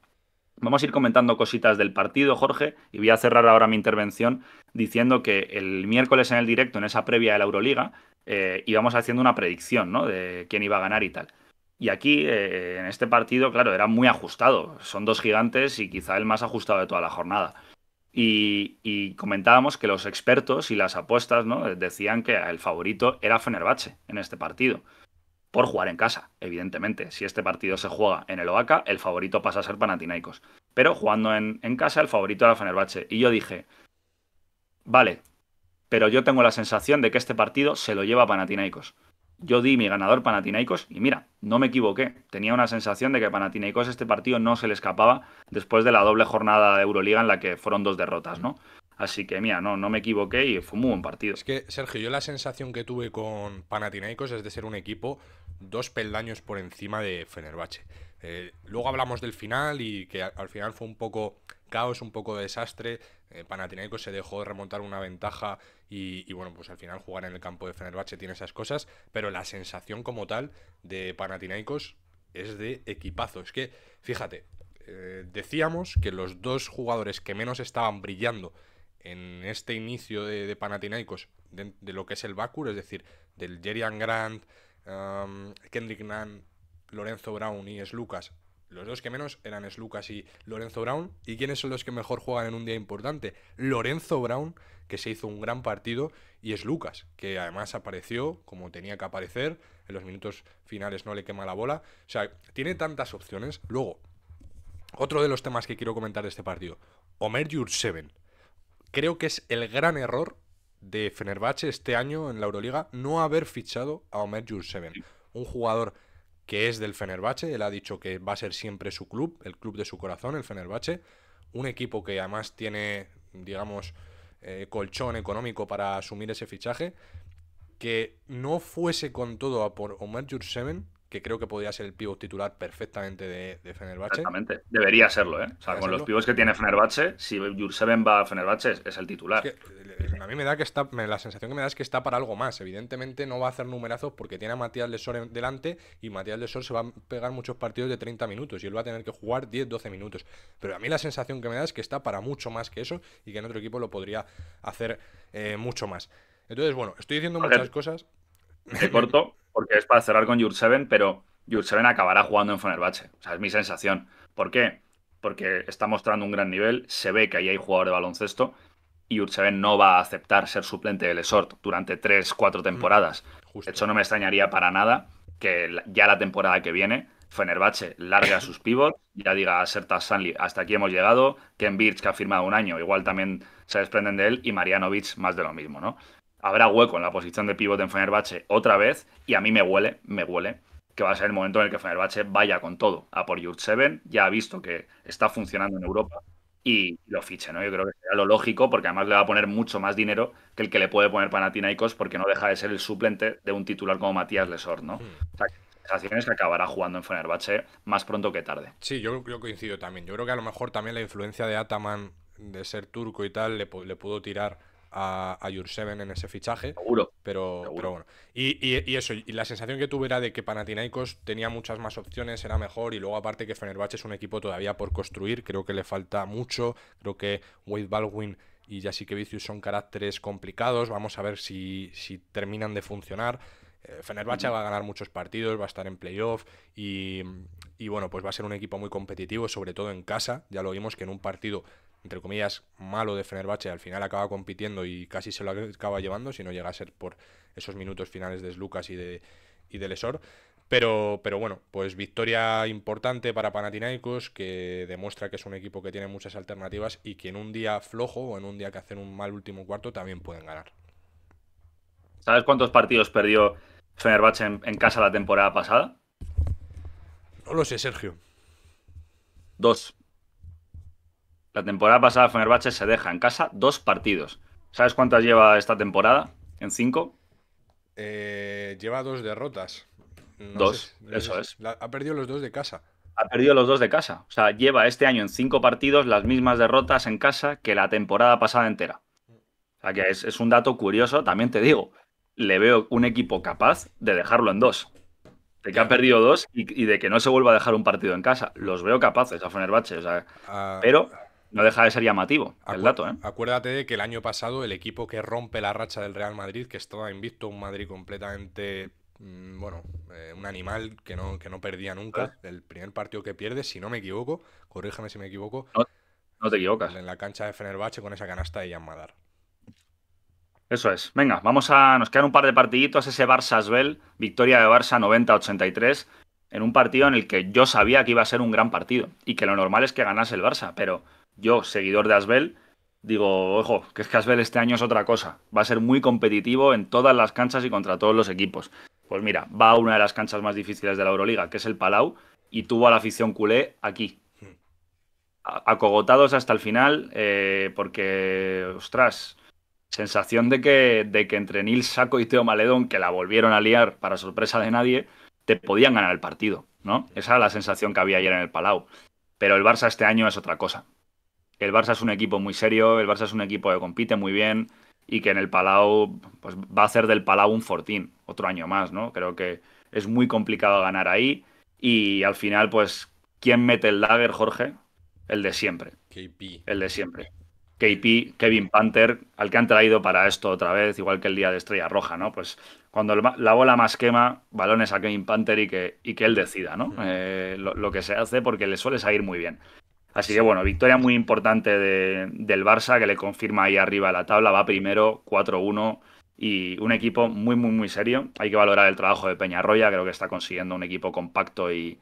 Vamos a ir comentando cositas del partido, Jorge, y voy a cerrar ahora mi intervención diciendo que el miércoles en el directo, en esa previa de la Euroliga, eh, íbamos haciendo una predicción de quién iba a ganar y tal. Y aquí, eh, en este partido, claro, era muy ajustado. Son dos gigantes y quizá el más ajustado de toda la jornada. Y, comentábamos que los expertos y las apuestas decían que el favorito era Fenerbahce en este partido por jugar en casa, evidentemente. Si este partido se juega en el Oaca, el favorito pasa a ser Panathinaikos. Pero jugando en, casa, el favorito era Fenerbahce. Y yo dije, vale, pero yo tengo la sensación de que este partido se lo lleva Panathinaikos. Yo di mi ganador Panathinaikos y mira, no me equivoqué. Tenía una sensación de que Panathinaikos este partido no se le escapaba después de la doble jornada de Euroliga en la que fueron dos derrotas, ¿no? Así que, mira, no, no me equivoqué y fue un muy buen partido. Es que, Sergio, yo la sensación que tuve con Panathinaikos es de ser un equipo dos peldaños por encima de Fenerbahce. Eh, luego hablamos del final y que al final fue un poco caos, un poco desastre. Eh, se dejó de remontar una ventaja y, bueno, pues al final jugar en el campo de Fenerbahce tiene esas cosas, pero la sensación como tal de Panathinaikos es de equipazo. Es que, fíjate, eh, decíamos que los dos jugadores que menos estaban brillando en este inicio de, Panathinaikos, de, lo que es el Bakur, es decir, del Jerian Grant, Kendrick Nunn, Lorenzo Brown y lucas Los dos que menos eran lucas y Lorenzo Brown. ¿Y quiénes son los que mejor juegan en un día importante? Lorenzo Brown, que se hizo un gran partido, y lucas que además apareció como tenía que aparecer. En los minutos finales no le quema la bola. O sea, tiene tantas opciones. Luego, otro de los temas que quiero comentar de este partido. Omer Jurseven creo que es el gran error de Fenerbahce este año en la Euroliga no haber fichado a Omer Jurseven, un jugador que es del Fenerbahce, él ha dicho que va a ser siempre su club, el club de su corazón, el Fenerbahce, un equipo que además tiene, digamos, eh, colchón económico para asumir ese fichaje, que no fuese con todo a por Omer Jurseven que creo que podría ser el pivot titular perfectamente de, Fenerbahce. Exactamente, debería serlo, ¿eh? O sea, con los pivots que tiene Fenerbahce, si Jurseven va a Fenerbahce, es, el titular. Eh, eh, a mí me da que está, la sensación que me da es que está para algo más. Evidentemente no va a hacer numerazos porque tiene a Matías Lesor delante y Matías Lesor se va a pegar muchos partidos de 30 minutos y él va a tener que jugar 10-12 minutos. Pero a mí la sensación que me da es que está para mucho más que eso y que en otro equipo lo podría hacer eh, mucho más. Entonces, bueno, estoy diciendo muchas cosas. Te corto, porque es para cerrar con Jurseven, pero Jurseven acabará jugando en Fenerbahce. O sea, es mi sensación. ¿Por qué? Porque está mostrando un gran nivel, se ve que ahí hay jugador de baloncesto y Jurseven no va a aceptar ser suplente del esort durante tres, cuatro temporadas. de mm, hecho, no me extrañaría para nada que ya la temporada que viene Fenerbahce largue a sus pivots, ya diga a Serta Sanli, hasta aquí hemos llegado, Ken Birch, que ha firmado un año, igual también se desprenden de él, y Marianovic, más de lo mismo, ¿no? habrá hueco en la posición de pivote en Fenerbahce otra vez y a mí me huele, me huele que va a ser el momento en el que Fenerbahce vaya con todo a por Seven ya ha visto que está funcionando en Europa y lo fiche, ¿no? Yo creo que sería lo lógico porque además le va a poner mucho más dinero que el que le puede poner Panathinaikos porque no deja de ser el suplente de un titular como Matías Lesor, ¿no? Hmm. O sea, sensaciones que acabará jugando en Fenerbahce más pronto que tarde. Sí, yo, que coincido también. Yo creo que a lo mejor también la influencia de Ataman de ser turco y tal le pudo tirar a, a Jurseven en ese fichaje. Seguro. Pero, bueno. Y, eso, y la sensación que tuve era de que Panathinaikos tenía muchas más opciones, era mejor. Y luego, aparte, que Fenerbahce es un equipo todavía por construir. Creo que le falta mucho. Creo que Wade Baldwin y que Vicius son caracteres complicados. Vamos a ver si, terminan de funcionar. Eh, Fenerbahce va a ganar muchos partidos, va a estar en playoff y, y, bueno, pues va a ser un equipo muy competitivo, sobre todo en casa. Ya lo vimos que en un partido entre comillas, malo de Fenerbahce, al final acaba compitiendo y casi se lo acaba llevando, si no llega a ser por esos minutos finales de Lucas y de, Lesor. Pero, pero bueno, pues victoria importante para Panathinaikos, que demuestra que es un equipo que tiene muchas alternativas y que en un día flojo o en un día que hacen un mal último cuarto también pueden ganar. ¿Sabes cuántos partidos perdió Fenerbahce en, en casa la temporada pasada? No lo sé, Sergio. Dos. La temporada pasada Fenerbahce se deja en casa dos partidos. ¿Sabes cuántas lleva esta temporada? ¿En cinco? Eh, lleva dos derrotas. dos, eso es. ha perdido los dos de casa. Ha perdido los dos de casa. O sea, lleva este año en cinco partidos las mismas derrotas en casa que la temporada pasada entera. O sea, que es, un dato curioso, también te digo. Le veo un equipo capaz de dejarlo en dos de que ha perdido dos y, de que no se vuelva a dejar un partido en casa. Los veo capaces a Fenerbahce. O ah, pero no deja de ser llamativo el dato, ¿eh? Acuérdate de que el año pasado el equipo que rompe la racha del Real Madrid, que estaba invicto, un Madrid completamente, mm, bueno, eh, un animal que no, que no perdía nunca. Pues el primer partido que pierde, si no me equivoco, corríjame si me equivoco. No, te equivocas. En la cancha de Fenerbahce con esa canasta de Jan Madar. Eso es. Venga, vamos a. Nos quedan un par de partiditos. Ese Barça Asbel, victoria de Barça 90-83. En un partido en el que yo sabía que iba a ser un gran partido. Y que lo normal es que ganase el Barça, pero yo, seguidor de Asbel, digo, ojo, que es que Asbel este año es otra cosa. Va a ser muy competitivo en todas las canchas y contra todos los equipos. Pues mira, va a una de las canchas más difíciles de la Euroliga, que es el Palau, y tuvo a la afición culé aquí. Acogotados hasta el final, eh, porque, ostras, sensación de que, de que entre Nils Saco y Teo Maledon, que la volvieron a liar para sorpresa de nadie, te podían ganar el partido, ¿no? Esa era la sensación que había ayer en el Palau. Pero el Barça este año es otra cosa el Barça es un equipo muy serio, el Barça es un equipo que compite muy bien y que en el Palau pues, va a hacer del Palau un fortín, otro año más, ¿no? Creo que es muy complicado ganar ahí y al final, pues, ¿quién mete el lager, Jorge? El de siempre. KP. El de siempre. KP, Kevin Panther, al que han traído para esto otra vez, igual que el día de Estrella Roja, ¿no? Pues cuando la bola más quema, balones a Kevin Panther y que, él decida, ¿no? Eh, lo, que se hace porque le suele salir muy bien. Así que bueno, victoria muy importante del Barça que le confirma ahí arriba la tabla, va primero 4-1 y un equipo muy, muy, muy serio. Hay que valorar el trabajo de Peñarroya, creo que está consiguiendo un equipo compacto y,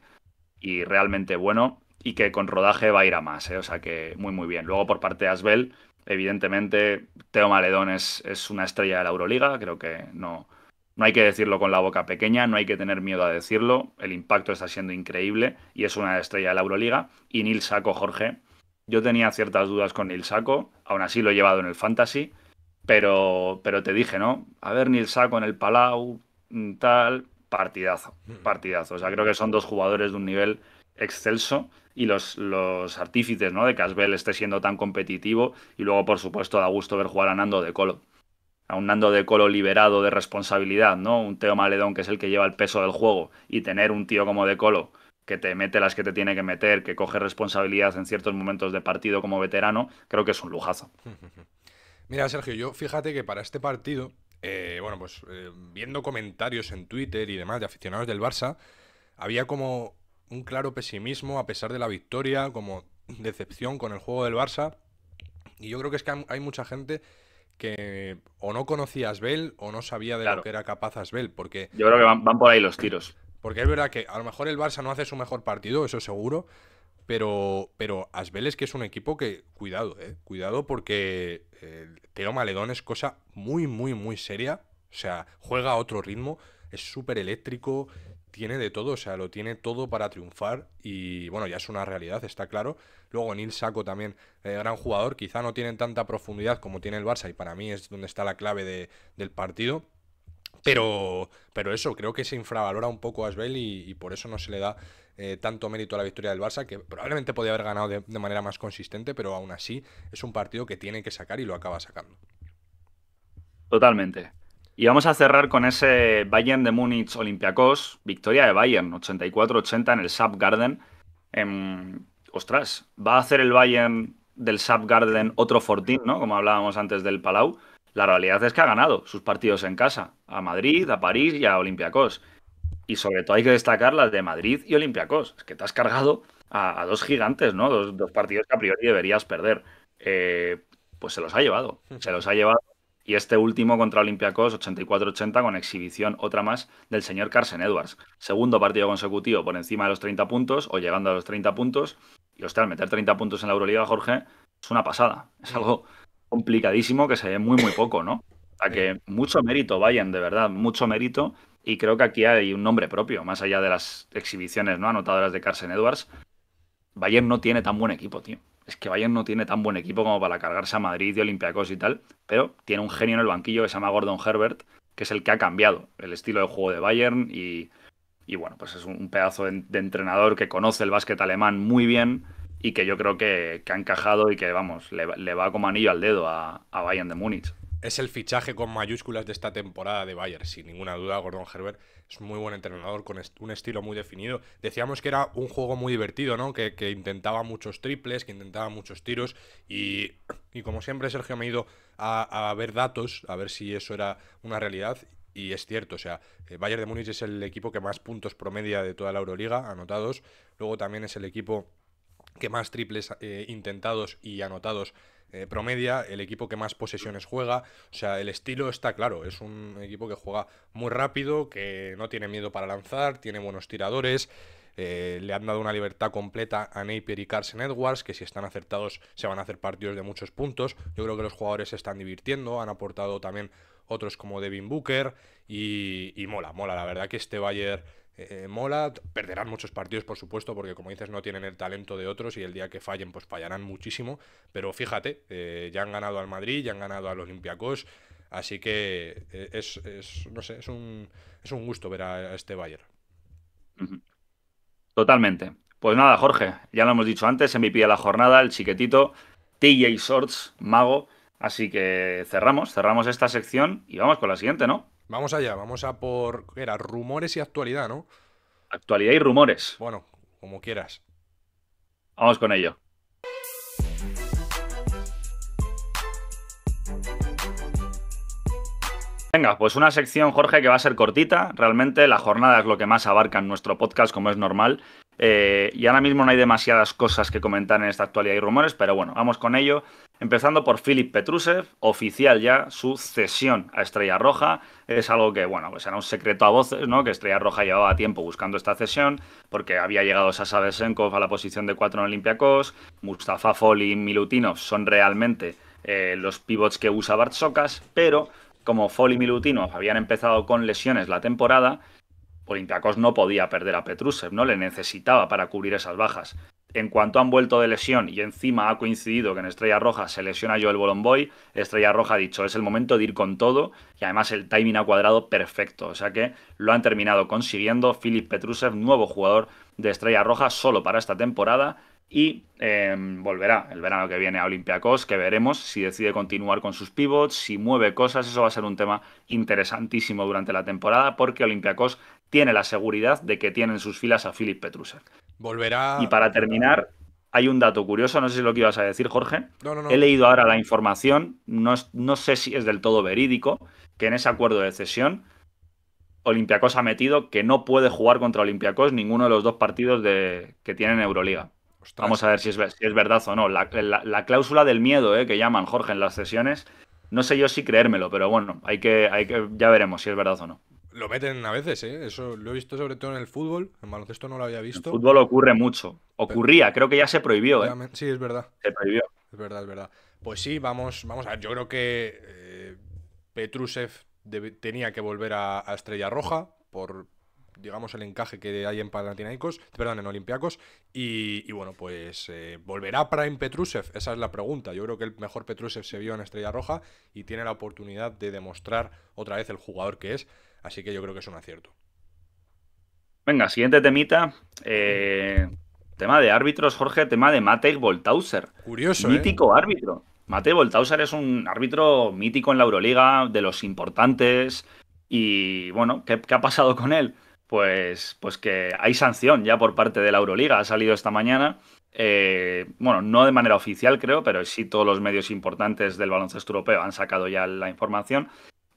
realmente bueno y que con rodaje va a ir a más, ¿eh? o sea que muy, muy bien. Luego por parte de Asbel, evidentemente Teo Maledón es, es una estrella de la Euroliga, creo que no, no hay que decirlo con la boca pequeña, no hay que tener miedo a decirlo. El impacto está siendo increíble y es una estrella de la Euroliga. Y Nil Saco, Jorge. Yo tenía ciertas dudas con Nils Saco, aún así lo he llevado en el Fantasy, pero, pero te dije, ¿no? A ver, Nils Saco en el Palau, mm, tal, partidazo, mm. partidazo. O sea, creo que son dos jugadores de un nivel excelso y los, los artífices, ¿no? De que Asbel esté siendo tan competitivo y luego, por supuesto, da gusto ver jugar a Nando de Colo a un Nando de Colo liberado de responsabilidad, ¿no? Un Teo Maledón que es el que lleva el peso del juego y tener un tío como de Colo que te mete las que te tiene que meter, que coge responsabilidad en ciertos momentos de partido como veterano, creo que es un lujazo. Mira, Sergio, yo fíjate que para este partido, eh, bueno, pues eh, viendo comentarios en Twitter y demás de aficionados del Barça, había como un claro pesimismo a pesar de la victoria, como decepción con el juego del Barça. Y yo creo que es que hay mucha gente que o no conocía a Asbel o no sabía de lo que era capaz Asbel, porque... Yo creo que van, por ahí los tiros. Porque es verdad que a lo mejor el Barça no hace su mejor partido, eso seguro, pero, pero Asbel es que es un equipo que, cuidado, eh, cuidado porque eh, Teo Maledón es cosa muy, muy, muy seria, o sea, juega a otro ritmo, es súper eléctrico, tiene de todo, o sea, lo tiene todo para triunfar y bueno, ya es una realidad, está claro, Luego Nils Saco también, eh, gran jugador. Quizá no tienen tanta profundidad como tiene el Barça y para mí es donde está la clave del partido. Pero, pero eso, creo que se infravalora un poco a Asbel y, por eso no se le da eh, tanto mérito a la victoria del Barça, que probablemente podía haber ganado de, manera más consistente, pero aún así es un partido que tiene que sacar y lo acaba sacando. Totalmente. Y vamos a cerrar con ese Bayern de Múnich Olympiacos, victoria de Bayern, 84-80 en el SAP Garden. En ostras, va a hacer el Bayern del Garden otro fortín, ¿no? Como hablábamos antes del Palau. La realidad es que ha ganado sus partidos en casa, a Madrid, a París y a Olympiacos. Y sobre todo hay que destacar las de Madrid y Olympiacos. Es que te has cargado a, dos gigantes, ¿no? Dos, partidos que a priori deberías perder. Eh, pues se los ha llevado. Se los ha llevado y este último contra Olympiacos 84-80 con exhibición otra más del señor Carson Edwards. Segundo partido consecutivo por encima de los 30 puntos o llegando a los 30 puntos. Y hostia, meter 30 puntos en la Euroliga, Jorge, es una pasada. Es algo complicadísimo que se ve muy, muy poco, ¿no? A que mucho mérito, Bayern, de verdad, mucho mérito. Y creo que aquí hay un nombre propio, más allá de las exhibiciones no anotadoras de Carson Edwards. Bayern no tiene tan buen equipo, tío es que Bayern no tiene tan buen equipo como para cargarse a Madrid y Olympiacos y tal, pero tiene un genio en el banquillo que se llama Gordon Herbert, que es el que ha cambiado el estilo de juego de Bayern y, bueno, pues es un pedazo de, entrenador que conoce el básquet alemán muy bien y que yo creo que, ha encajado y que, vamos, le, va como anillo al dedo a Bayern de Múnich es el fichaje con mayúsculas de esta temporada de Bayern, sin ninguna duda. Gordon Herbert es muy buen entrenador con un estilo muy definido. Decíamos que era un juego muy divertido, ¿no? Que, intentaba muchos triples, que intentaba muchos tiros. Y, como siempre, Sergio me ha ido a, a, ver datos, a ver si eso era una realidad. Y es cierto, o sea, eh, Bayern de Múnich es el equipo que más puntos promedia de toda la Euroliga, anotados. Luego también es el equipo que más triples eh, intentados y anotados eh, promedia, el equipo que más posesiones juega, o sea, el estilo está claro, es un equipo que juega muy rápido, que no tiene miedo para lanzar, tiene buenos tiradores, eh, le han dado una libertad completa a Napier y Carson Edwards, que si están acertados se van a hacer partidos de muchos puntos, yo creo que los jugadores se están divirtiendo, han aportado también otros como Devin Booker y, y mola, mola, la verdad que este Bayern eh, mola. Perderán muchos partidos, por supuesto, porque como dices, no tienen el talento de otros y el día que fallen, pues fallarán muchísimo. Pero fíjate, eh, ya han ganado al Madrid, ya han ganado al Olympiacos. Así que eh, es, no sé, es un, es un gusto ver a este Bayern. Totalmente. Pues nada, Jorge, ya lo hemos dicho antes, mi de la jornada, el chiquetito, TJ Shorts, mago. Así que cerramos, cerramos esta sección y vamos con la siguiente, ¿no? Vamos allá, vamos a por. Era rumores y actualidad, ¿no? Actualidad y rumores. Bueno, como quieras. Vamos con ello. Venga, pues una sección, Jorge, que va a ser cortita. Realmente la jornada es lo que más abarca en nuestro podcast, como es normal. Eh, y ahora mismo no hay demasiadas cosas que comentar en esta actualidad y rumores, pero bueno, vamos con ello. Empezando por Filip Petrusev, oficial ya su cesión a Estrella Roja. Es algo que, bueno, pues era un secreto a voces, ¿no? Que Estrella Roja llevaba tiempo buscando esta cesión, porque había llegado Sasa Besenkov a la posición de 4 en Olympiacos, Mustafa Foli y Milutinov son realmente eh, los pivots que usa Bart pero como Foli y Milutinov habían empezado con lesiones la temporada, Olympiacos no podía perder a Petrusev, no le necesitaba para cubrir esas bajas. En cuanto han vuelto de lesión y encima ha coincidido que en Estrella Roja se lesiona yo el Bolomboy, Estrella Roja ha dicho es el momento de ir con todo y además el timing ha cuadrado perfecto, o sea que lo han terminado consiguiendo. Philip Petrusev, nuevo jugador de Estrella Roja solo para esta temporada y em, volverá el verano que viene a Olympiacos, que veremos si decide continuar con sus pivots, si mueve cosas, eso va a ser un tema interesantísimo durante la temporada porque Olympiacos tiene la seguridad de que tienen sus filas a Philip Petruser. Volverá. Y para terminar, hay un dato curioso, no sé si es lo que ibas a decir, Jorge. No, no, no. He leído ahora la información, no, no sé si es del todo verídico, que en ese acuerdo de cesión Olympiacos ha metido que no puede jugar contra Olympiacos ninguno de los dos partidos de, que tienen Euroliga. Vamos a ver si es, es, verdad o no. La, cláusula del miedo eh, que llaman Jorge en las sesiones, no sé yo si creérmelo, pero bueno, hay que, hay que, ya veremos si es verdad o no. Lo meten a veces, ¿eh? Eso lo he visto sobre todo en el fútbol. En baloncesto no lo había visto. el fútbol ocurre mucho. Ocurría, creo que ya se prohibió, ¿eh? Sí, es verdad. Se prohibió. Es verdad, es verdad. Pues sí, vamos, vamos a ver. Yo creo que eh, Petrusev tenía que volver a, Estrella Roja por, digamos, el encaje que hay en Panathinaikos, perdón, en Olympiacos. Y, bueno, pues eh, volverá ¿volverá en Petrusev? Esa es la pregunta. Yo creo que el mejor Petrusev se vio en Estrella Roja y tiene la oportunidad de demostrar otra vez el jugador que es. Así que yo creo que es un acierto. Venga, siguiente temita. Eh, tema de árbitros, Jorge, tema de Matej Voltauser. Curioso. ¿eh? Mítico árbitro. Matej Voltauser es un árbitro mítico en la Euroliga, de los importantes. Y bueno, ¿qué, ha pasado con él? Pues, pues que hay sanción ya por parte de la Euroliga. Ha salido esta mañana. Eh, bueno, no de manera oficial creo, pero sí todos los medios importantes del baloncesto europeo han sacado ya la información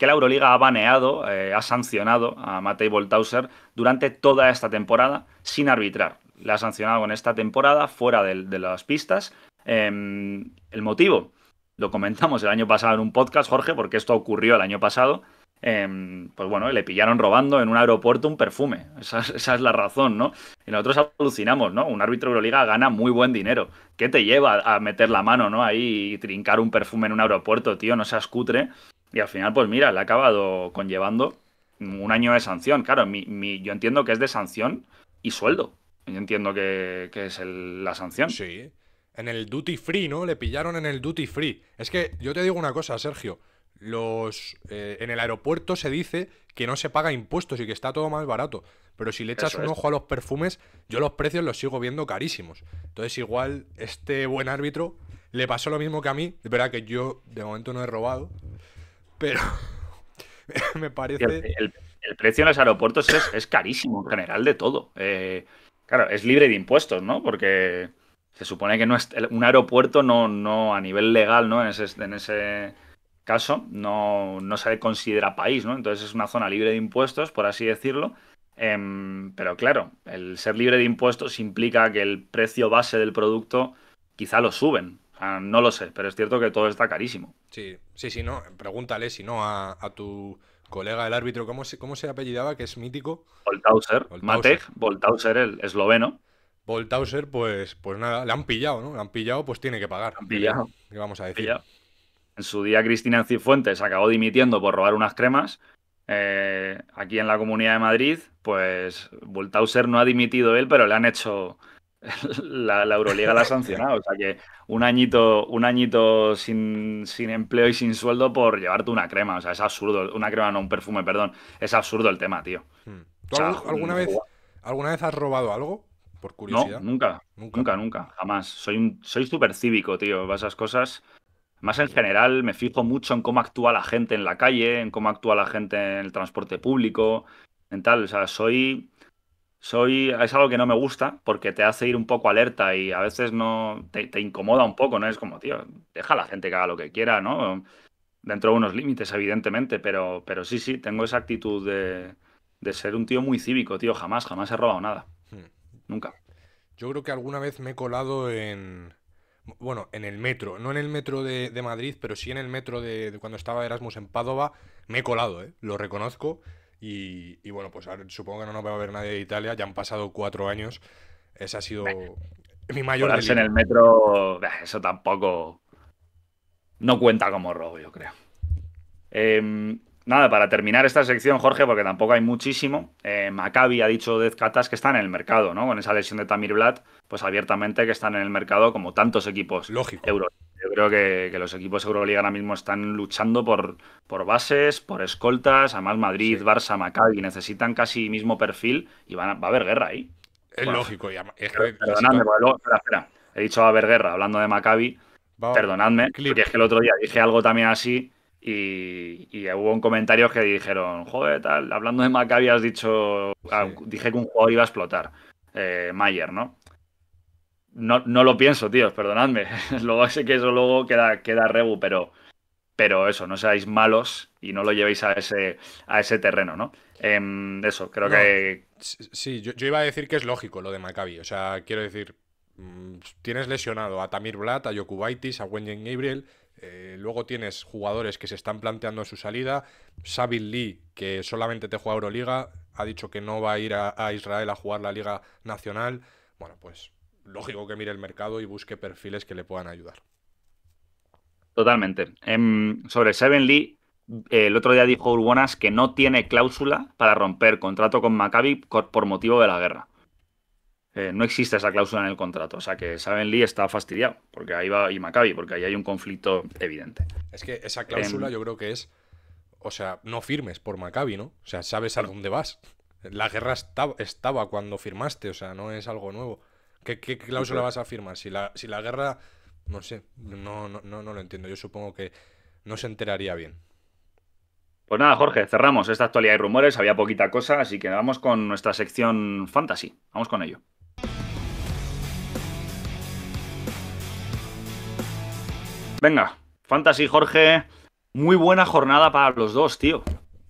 la Euroliga ha baneado, eh, ha sancionado a Matei Voltauser durante toda esta temporada sin arbitrar. La ha sancionado en esta temporada fuera de, las pistas. Em, el motivo, lo comentamos el año pasado en un podcast, Jorge, porque esto ocurrió el año pasado. Em, pues bueno, le pillaron robando en un aeropuerto un perfume. Esa, es la razón, ¿no? Y nosotros alucinamos, ¿no? Un árbitro Euroliga gana muy buen dinero. ¿Qué te lleva a meter la mano, ¿no? Ahí y trincar un perfume en un aeropuerto, tío, no seas cutre. Y al final, pues mira, le ha acabado conllevando un año de sanción. Claro, mi, yo entiendo que es de sanción y sueldo. Yo entiendo que, es la sanción. Sí. En el duty free, ¿no? Le pillaron en el duty free. Es que yo te digo una cosa, Sergio. Los, eh, en el aeropuerto se dice que no se paga impuestos y que está todo más barato. Pero si le echas un ojo a los perfumes, yo los precios los sigo viendo carísimos. Entonces, igual, este buen árbitro le pasó lo mismo que a mí. Es verdad que yo de momento no he robado, pero me parece. El, precio en los aeropuertos es, carísimo en general de todo. Eh, claro, es libre de impuestos, ¿no? Porque se supone que no es, un aeropuerto no, no a nivel legal, ¿no? En ese, en ese caso, no, se considera país, ¿no? Entonces es una zona libre de impuestos, por así decirlo. Em, pero claro, el ser libre de impuestos implica que el precio base del producto quizá lo suben. Ah, no lo sé, pero es cierto que todo está carísimo. Sí, sí, sí, no. Pregúntale, si no, a, tu colega el árbitro, ¿cómo se, cómo se apellidaba? Que es mítico. Voltauser. Matej, Voltauser, el esloveno. Voltauser, pues, pues nada, le han pillado, ¿no? Le han pillado, pues tiene que pagar. Le han pillado. vamos a decir? En su día, Cristina Cifuentes acabó dimitiendo por robar unas cremas. Eh, aquí en la Comunidad de Madrid, pues Voltauser no ha dimitido él, pero le han hecho. La, la Euroliga la ha sancionado. O sea que un añito, un añito sin, empleo y sin sueldo por llevarte una crema. O sea, es absurdo. Una crema, no un perfume, perdón. Es absurdo el tema, tío. Hmm. ¿Tú alguna, vez, alguna vez has robado algo? Por curiosidad. No, nunca. Nunca, nunca, jamás. Soy soy súper cívico, tío. Esas cosas. Más en general, me fijo mucho en cómo actúa la gente en la calle, en cómo actúa la gente en el transporte público, en tal. O sea, soy soy, es algo que no me gusta porque te hace ir un poco alerta y a veces no te, incomoda un poco, ¿no? Es como, tío, deja a la gente que haga lo que quiera, ¿no? Dentro de unos límites, evidentemente, pero, pero sí, sí, tengo esa actitud de, de ser un tío muy cívico, tío. Jamás, jamás he robado nada. Hmm. Nunca. Yo creo que alguna vez me he colado en. Bueno, en el metro. No en el metro de, de Madrid, pero sí en el metro de, de cuando estaba Erasmus en Padova. Me he colado, ¿eh? Lo reconozco. Y, bueno, pues ahora supongo que no nos va a haber nadie de Italia. Ya han pasado cuatro años. Ese ha sido mi mayor. Quedarse en el metro, eso tampoco. No cuenta como robo, yo creo. Em, nada, para terminar esta sección, Jorge, porque tampoco hay muchísimo. Em, Maccabi ha dicho de Catas que están en el mercado, ¿no? Con esa lesión de Tamir Blatt, pues abiertamente que están en el mercado como tantos equipos Lógico yo creo que, los equipos Euroliga ahora mismo están luchando por, por bases, por escoltas. Además, Madrid, Barça, Maccabi necesitan casi mismo perfil y van va a haber guerra ahí. Es lógico. Perdóname, perdonadme, He dicho va a haber guerra hablando de Maccabi. perdóname, perdonadme, porque es que el otro día dije algo también así y, hubo un comentario que dijeron, joder, tal, hablando de Maccabi has dicho, ah, dije que un jugador iba a explotar, eh, Mayer, ¿no? No, lo pienso, tíos, perdonadme. luego sé que eso luego queda, queda rebu, pero, pero eso, no seáis malos y no lo llevéis a ese, a ese terreno, ¿no? Em, eso, creo que. Sí, yo, iba a decir que es lógico lo de Maccabi. O sea, quiero decir, mm, tienes lesionado a Tamir Blatt, a Yokubaitis, a Wengen Gabriel. Eh, luego tienes jugadores que se están planteando su salida. Sabin Lee, que solamente te juega Euroliga, ha dicho que no va a ir a, a Israel a jugar la Liga Nacional. Bueno, pues lógico que mire el mercado y busque perfiles que le puedan ayudar. Totalmente. Em, sobre sobre Lee, el otro día dijo urbanas que no tiene cláusula para romper contrato con Maccabi por motivo de la guerra. Eh, no existe esa cláusula en el contrato. O sea que Saben Lee está fastidiado, porque ahí va y Maccabi, porque ahí hay un conflicto evidente. Es que esa cláusula em, yo creo que es. O sea, no firmes por Maccabi, ¿no? O sea, sabes a dónde vas. La guerra estaba cuando firmaste, o sea, no es algo nuevo. ¿Qué, cláusula vas a firmar? Si la, si la guerra, no sé, no, no, no, no lo entiendo. Yo supongo que no se enteraría bien. Pues nada, Jorge, cerramos esta actualidad y rumores. Había poquita cosa, así que vamos con nuestra sección fantasy. Vamos con ello. Venga, fantasy, Jorge. Muy buena jornada para los dos, tío.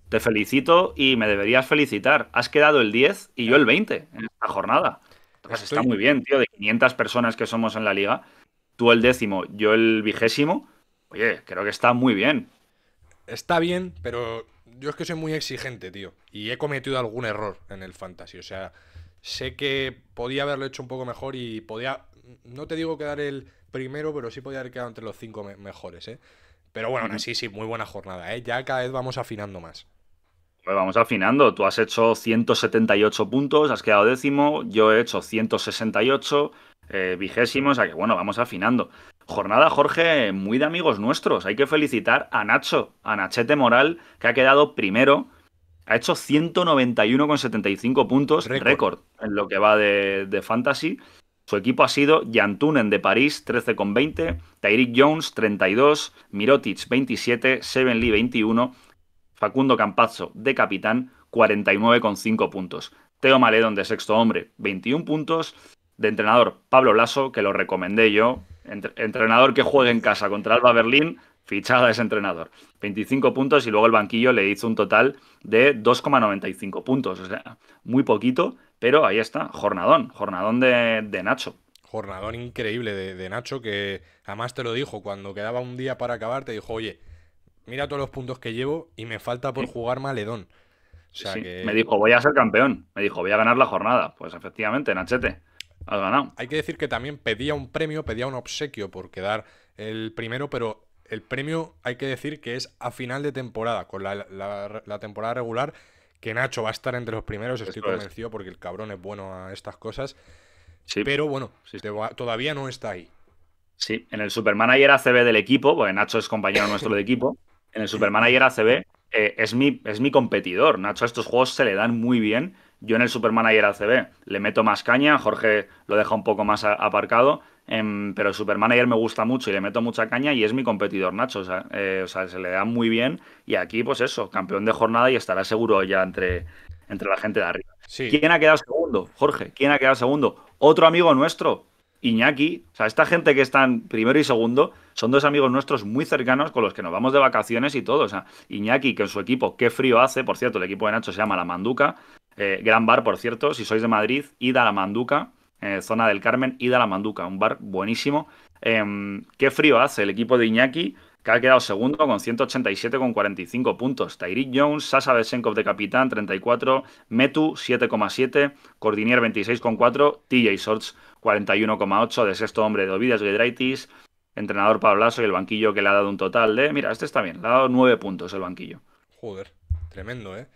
Te felicito y me deberías felicitar. Has quedado el 10 y yo el 20 en esta jornada está muy bien, tío, de 500 personas que somos en la liga, tú el décimo, yo el vigésimo, oye, creo que está muy bien. Está bien, pero yo es que soy muy exigente, tío, y he cometido algún error en el fantasy, o sea, sé que podía haberlo hecho un poco mejor y podía, no te digo quedar el primero, pero sí podía haber quedado entre los cinco mejores, ¿eh? Pero bueno, sí, sí, muy buena jornada, ¿eh? Ya cada vez vamos afinando más. Pues vamos afinando. Tú has hecho 178 puntos, has quedado décimo. Yo he hecho 168, eh, vigésimo. O sea que bueno, vamos afinando. Jornada, Jorge, muy de amigos nuestros. Hay que felicitar a Nacho, a Nachete Moral, que ha quedado primero. Ha hecho 191,75 puntos, récord en lo que va de, Fantasy. Su equipo ha sido Yantunen de París, 13,20, Tyreek Jones, 32, Mirotic, 27, Seven Lee, 21, Facundo Campazzo de capitán, 49,5 puntos. Teo Maledón de sexto hombre, 21 puntos. De entrenador, Pablo Lasso, que lo recomendé yo. entrenador que juegue en casa contra Alba Berlín, fichada ese entrenador. 25 puntos y luego el banquillo le hizo un total de 2,95 puntos. O sea, muy poquito, pero ahí está, jornadón, jornadón de, Nacho. Jornadón increíble de, de, Nacho, que jamás te lo dijo, cuando quedaba un día para acabar, te dijo, oye, mira todos los puntos que llevo y me falta por jugar Maledón. Me dijo, voy a ser campeón. Me dijo, voy a ganar la jornada. Pues efectivamente, Nachete, has ganado. Hay que decir que también pedía un premio, pedía un obsequio por quedar el primero, pero el premio hay que decir que es a final de temporada, con la, temporada regular, que Nacho va a estar entre los primeros, estoy convencido, porque el cabrón es bueno a estas cosas. Sí. Pero bueno, todavía no está ahí. Sí, en el Supermanager ACB del equipo, porque Nacho es compañero nuestro de equipo. en el Supermanager ACB eh, es, mi, es mi competidor. Nacho, estos juegos se le dan muy bien. Yo en el Supermanager ACB le meto más caña, Jorge lo deja un poco más aparcado, em, pero el Supermanager me gusta mucho y le meto mucha caña y es mi competidor, Nacho. Eh, o sea, se le da muy bien y aquí, pues eso, campeón de jornada y estará seguro ya entre, entre la gente de arriba. ¿Quién ha quedado segundo? Jorge, ¿quién ha quedado segundo? Otro amigo nuestro, Iñaki, o sea, esta gente que están primero y segundo, son dos amigos nuestros muy cercanos con los que nos vamos de vacaciones y todo. O sea, Iñaki, que en su equipo, qué frío hace, por cierto, el equipo de Nacho se llama La Manduca, eh, gran bar, por cierto, si sois de Madrid, id a La Manduca, eh, zona del Carmen, id a La Manduca, un bar buenísimo. Em, qué frío hace el equipo de Iñaki, que ha quedado segundo con 187,45 puntos. Tyreek Jones, Sasa Besenkov de capitán, 34, Metu, 7,7, Cordinier, 26,4, TJ Shorts 41,8 de sexto hombre de Ovidias Gedraitis, entrenador Pablaso y el banquillo que le ha dado un total de. Mira, este está bien, le ha dado nueve puntos el banquillo. Joder, tremendo, ¿eh?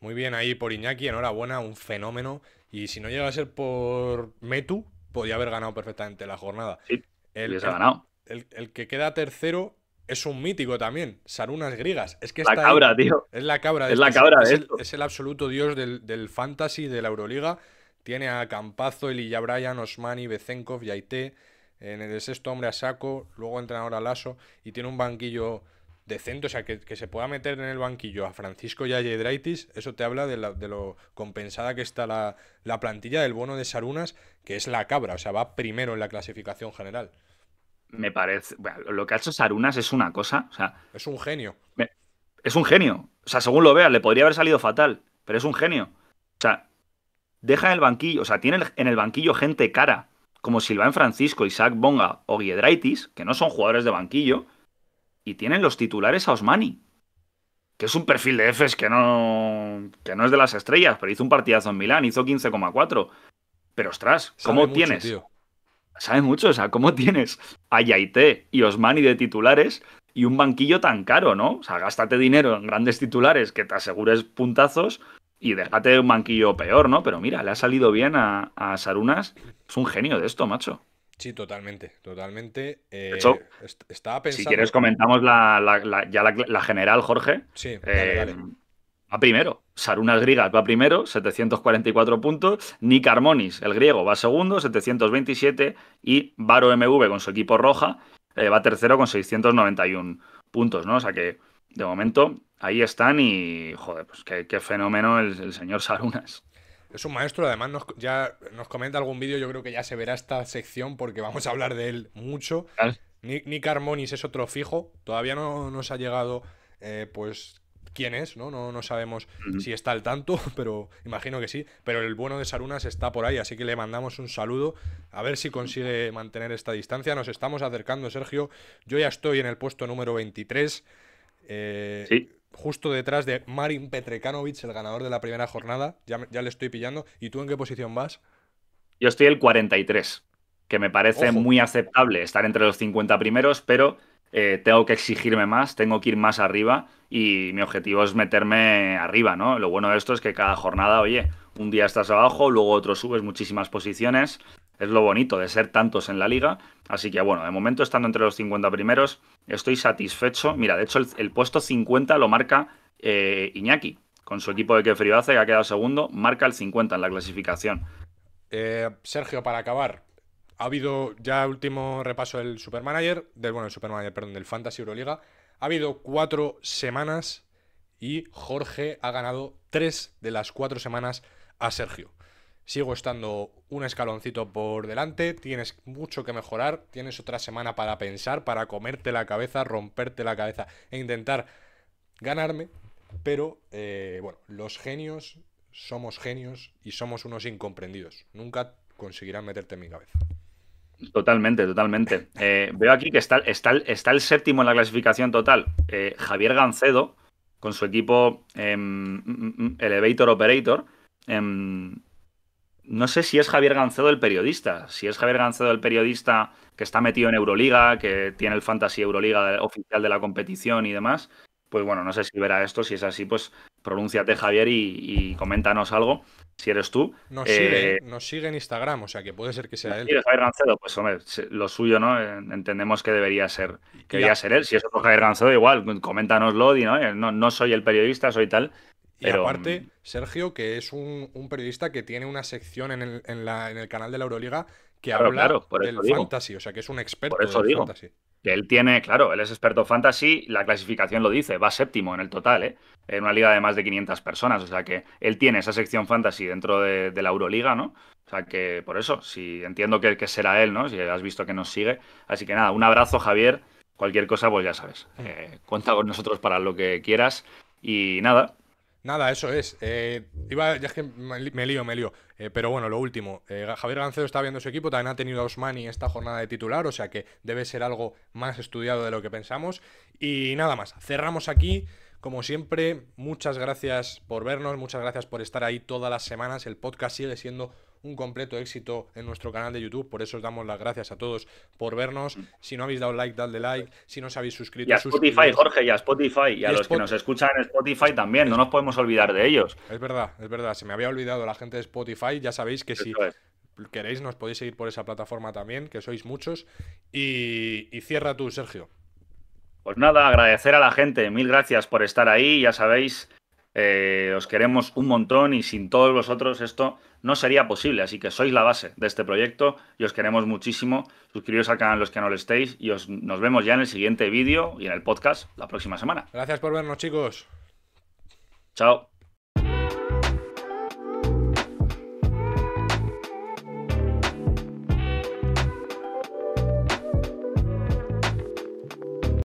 Muy bien ahí por Iñaki, enhorabuena, un fenómeno. Y si no llega a ser por Metu, podía haber ganado perfectamente la jornada. Sí, el, ganado. El, que queda tercero es un mítico también, Sarunas Grigas. Es que la cabra, tío. Es la cabra. De es la este cabra. Es, el, es el absoluto dios del, del fantasy de la Euroliga tiene a Campazo, Ilya Bryan, Osmani, Bezenkov, Yaité. En el sexto hombre a saco. Luego entrenador a Lasso. Y tiene un banquillo decente. O sea, que, se pueda meter en el banquillo a Francisco y Eso te habla de, lo compensada que está la, plantilla del bono de Sarunas, que es la cabra. O sea, va primero en la clasificación general me parece. lo que ha hecho Sarunas es una cosa. O sea, es un genio. es un genio. O sea, según lo veas, le podría haber salido fatal, pero es un genio. O sea, deja en el banquillo, o sea, tienen en el banquillo gente cara, como Silván Francisco, Isaac Bonga o Giedraitis, que no son jugadores de banquillo, y tienen los titulares a Osmani, que es un perfil de Fs que no, que no es de las estrellas, pero hizo un partidazo en Milán, hizo 15,4. Pero ostras, ¿cómo tienes? sabes mucho, o sea, ¿cómo tienes a Yaité y Osmani de titulares y un banquillo tan caro, ¿no? O sea, gástate dinero en grandes titulares que te asegures puntazos y déjate un banquillo peor, ¿no? Pero mira, le ha salido bien a, Sarunas. Es un genio de esto, macho. Sí, totalmente, totalmente. Eh, de pensando... Si quieres comentamos la, ya la, general, Jorge. Sí, eh, Va primero. Sarunas Grigas va primero, 744 puntos. Nick el griego, va segundo, 727. Y Varo MV con su equipo roja eh, va tercero con 691 puntos, ¿no? O sea que de momento ahí están y, joder, pues qué, fenómeno el, señor Sarunas. Es un maestro, además nos, ya nos comenta algún vídeo, yo creo que ya se verá esta sección porque vamos a hablar de él mucho. Ni Nick, es otro fijo, todavía no nos ha llegado eh, pues quién es, ¿no? No, no sabemos si está al tanto, pero imagino que sí. Pero el bueno de Sarunas está por ahí, así que le mandamos un saludo. A ver si consigue mantener esta distancia. Nos estamos acercando, Sergio. Yo ya estoy en el puesto número 23. Eh, justo detrás de Marin Petrekanovic, el ganador de la primera jornada. Ya, le estoy pillando. ¿Y tú en qué posición vas? Yo estoy el 43, que me parece muy aceptable estar entre los 50 primeros, pero eh, tengo que exigirme más, tengo que ir más arriba y mi objetivo es meterme arriba, ¿no? Lo bueno de esto es que cada jornada, oye, un día estás abajo, luego otro subes muchísimas posiciones es lo bonito de ser tantos en la liga. Así que bueno, de momento estando entre los 50 primeros, estoy satisfecho. Mira, de hecho el, puesto 50 lo marca eh, Iñaki, con su equipo de Kefrio hace, que ha quedado segundo, marca el 50 en la clasificación. Eh, Sergio, para acabar, ha habido ya último repaso del Supermanager, del bueno, el Supermanager, perdón, del Fantasy Euroliga. Ha habido cuatro semanas y Jorge ha ganado tres de las cuatro semanas a Sergio. Sigo estando un escaloncito por delante, tienes mucho que mejorar, tienes otra semana para pensar, para comerte la cabeza, romperte la cabeza e intentar ganarme. Pero, eh, bueno, los genios somos genios y somos unos incomprendidos. Nunca conseguirán meterte en mi cabeza. Totalmente, totalmente. Eh, veo aquí que está, el séptimo en la clasificación total. Eh, Javier Gancedo, con su equipo em, mm, mm, mm, Elevator Operator, em, no sé si es Javier Gancedo el periodista. Si es Javier Gancedo el periodista que está metido en Euroliga, que tiene el Fantasy Euroliga oficial de la competición y demás, pues bueno, no sé si verá esto. Si es así, pues pronúnciate, Javier, y, coméntanos algo. Si eres tú. Eh, nos, sigue, en Instagram, o sea que puede ser que sea él. Si Javier Gancedo, pues hombre, lo suyo, ¿no? Entendemos que debería ser, que ser él. Si es otro Javier Gancedo, igual, coméntanoslo, di, ¿no? Eh, no soy el periodista, soy tal. Y aparte, mm, Sergio, que es un, periodista que tiene una sección en el, la, en el canal de la Euroliga que habla del fantasy, o sea que es un experto fantasy. él tiene, claro, él es experto fantasy, la clasificación lo dice, va séptimo en el total, ¿eh? en una liga de más de 500 personas, o sea que él tiene esa sección fantasy dentro de, la Euroliga, ¿no? O sea que por eso, si entiendo que, será él, ¿no? Si has visto que nos sigue. Así que nada, un abrazo Javier, cualquier cosa pues ya sabes, mm. eh, cuenta con nosotros para lo que quieras y nada, Nada, eso es. Eh, iba, ya es que me, lío, me lío. Eh, pero bueno, lo último. Eh, Javier Gancedo está viendo su equipo, también ha tenido a y esta jornada de titular, o sea que debe ser algo más estudiado de lo que pensamos. Y nada más, cerramos aquí. Como siempre, muchas gracias por vernos, muchas gracias por estar ahí todas las semanas. El podcast sigue siendo un completo éxito en nuestro canal de YouTube. Por eso os damos las gracias a todos por vernos. Mm. Si no habéis dado like, dadle like. Si no os habéis suscrito, y a Spotify, Jorge, y a Spotify. Y a los que nos escuchan en Spotify también. No nos podemos olvidar de ellos. Es verdad, es verdad. Se me había olvidado la gente de Spotify. Ya sabéis que si. queréis, nos podéis seguir por esa plataforma también, que sois muchos. y, cierra tú, Sergio. Pues nada, agradecer a la gente. Mil gracias por estar ahí. Ya sabéis eh, os queremos un montón y sin todos vosotros esto no sería posible. Así que sois la base de este proyecto y os queremos muchísimo. Suscribiros al canal los que no lo estéis y nos vemos ya en el siguiente vídeo y en el podcast la próxima semana. Gracias por vernos, chicos. Chao.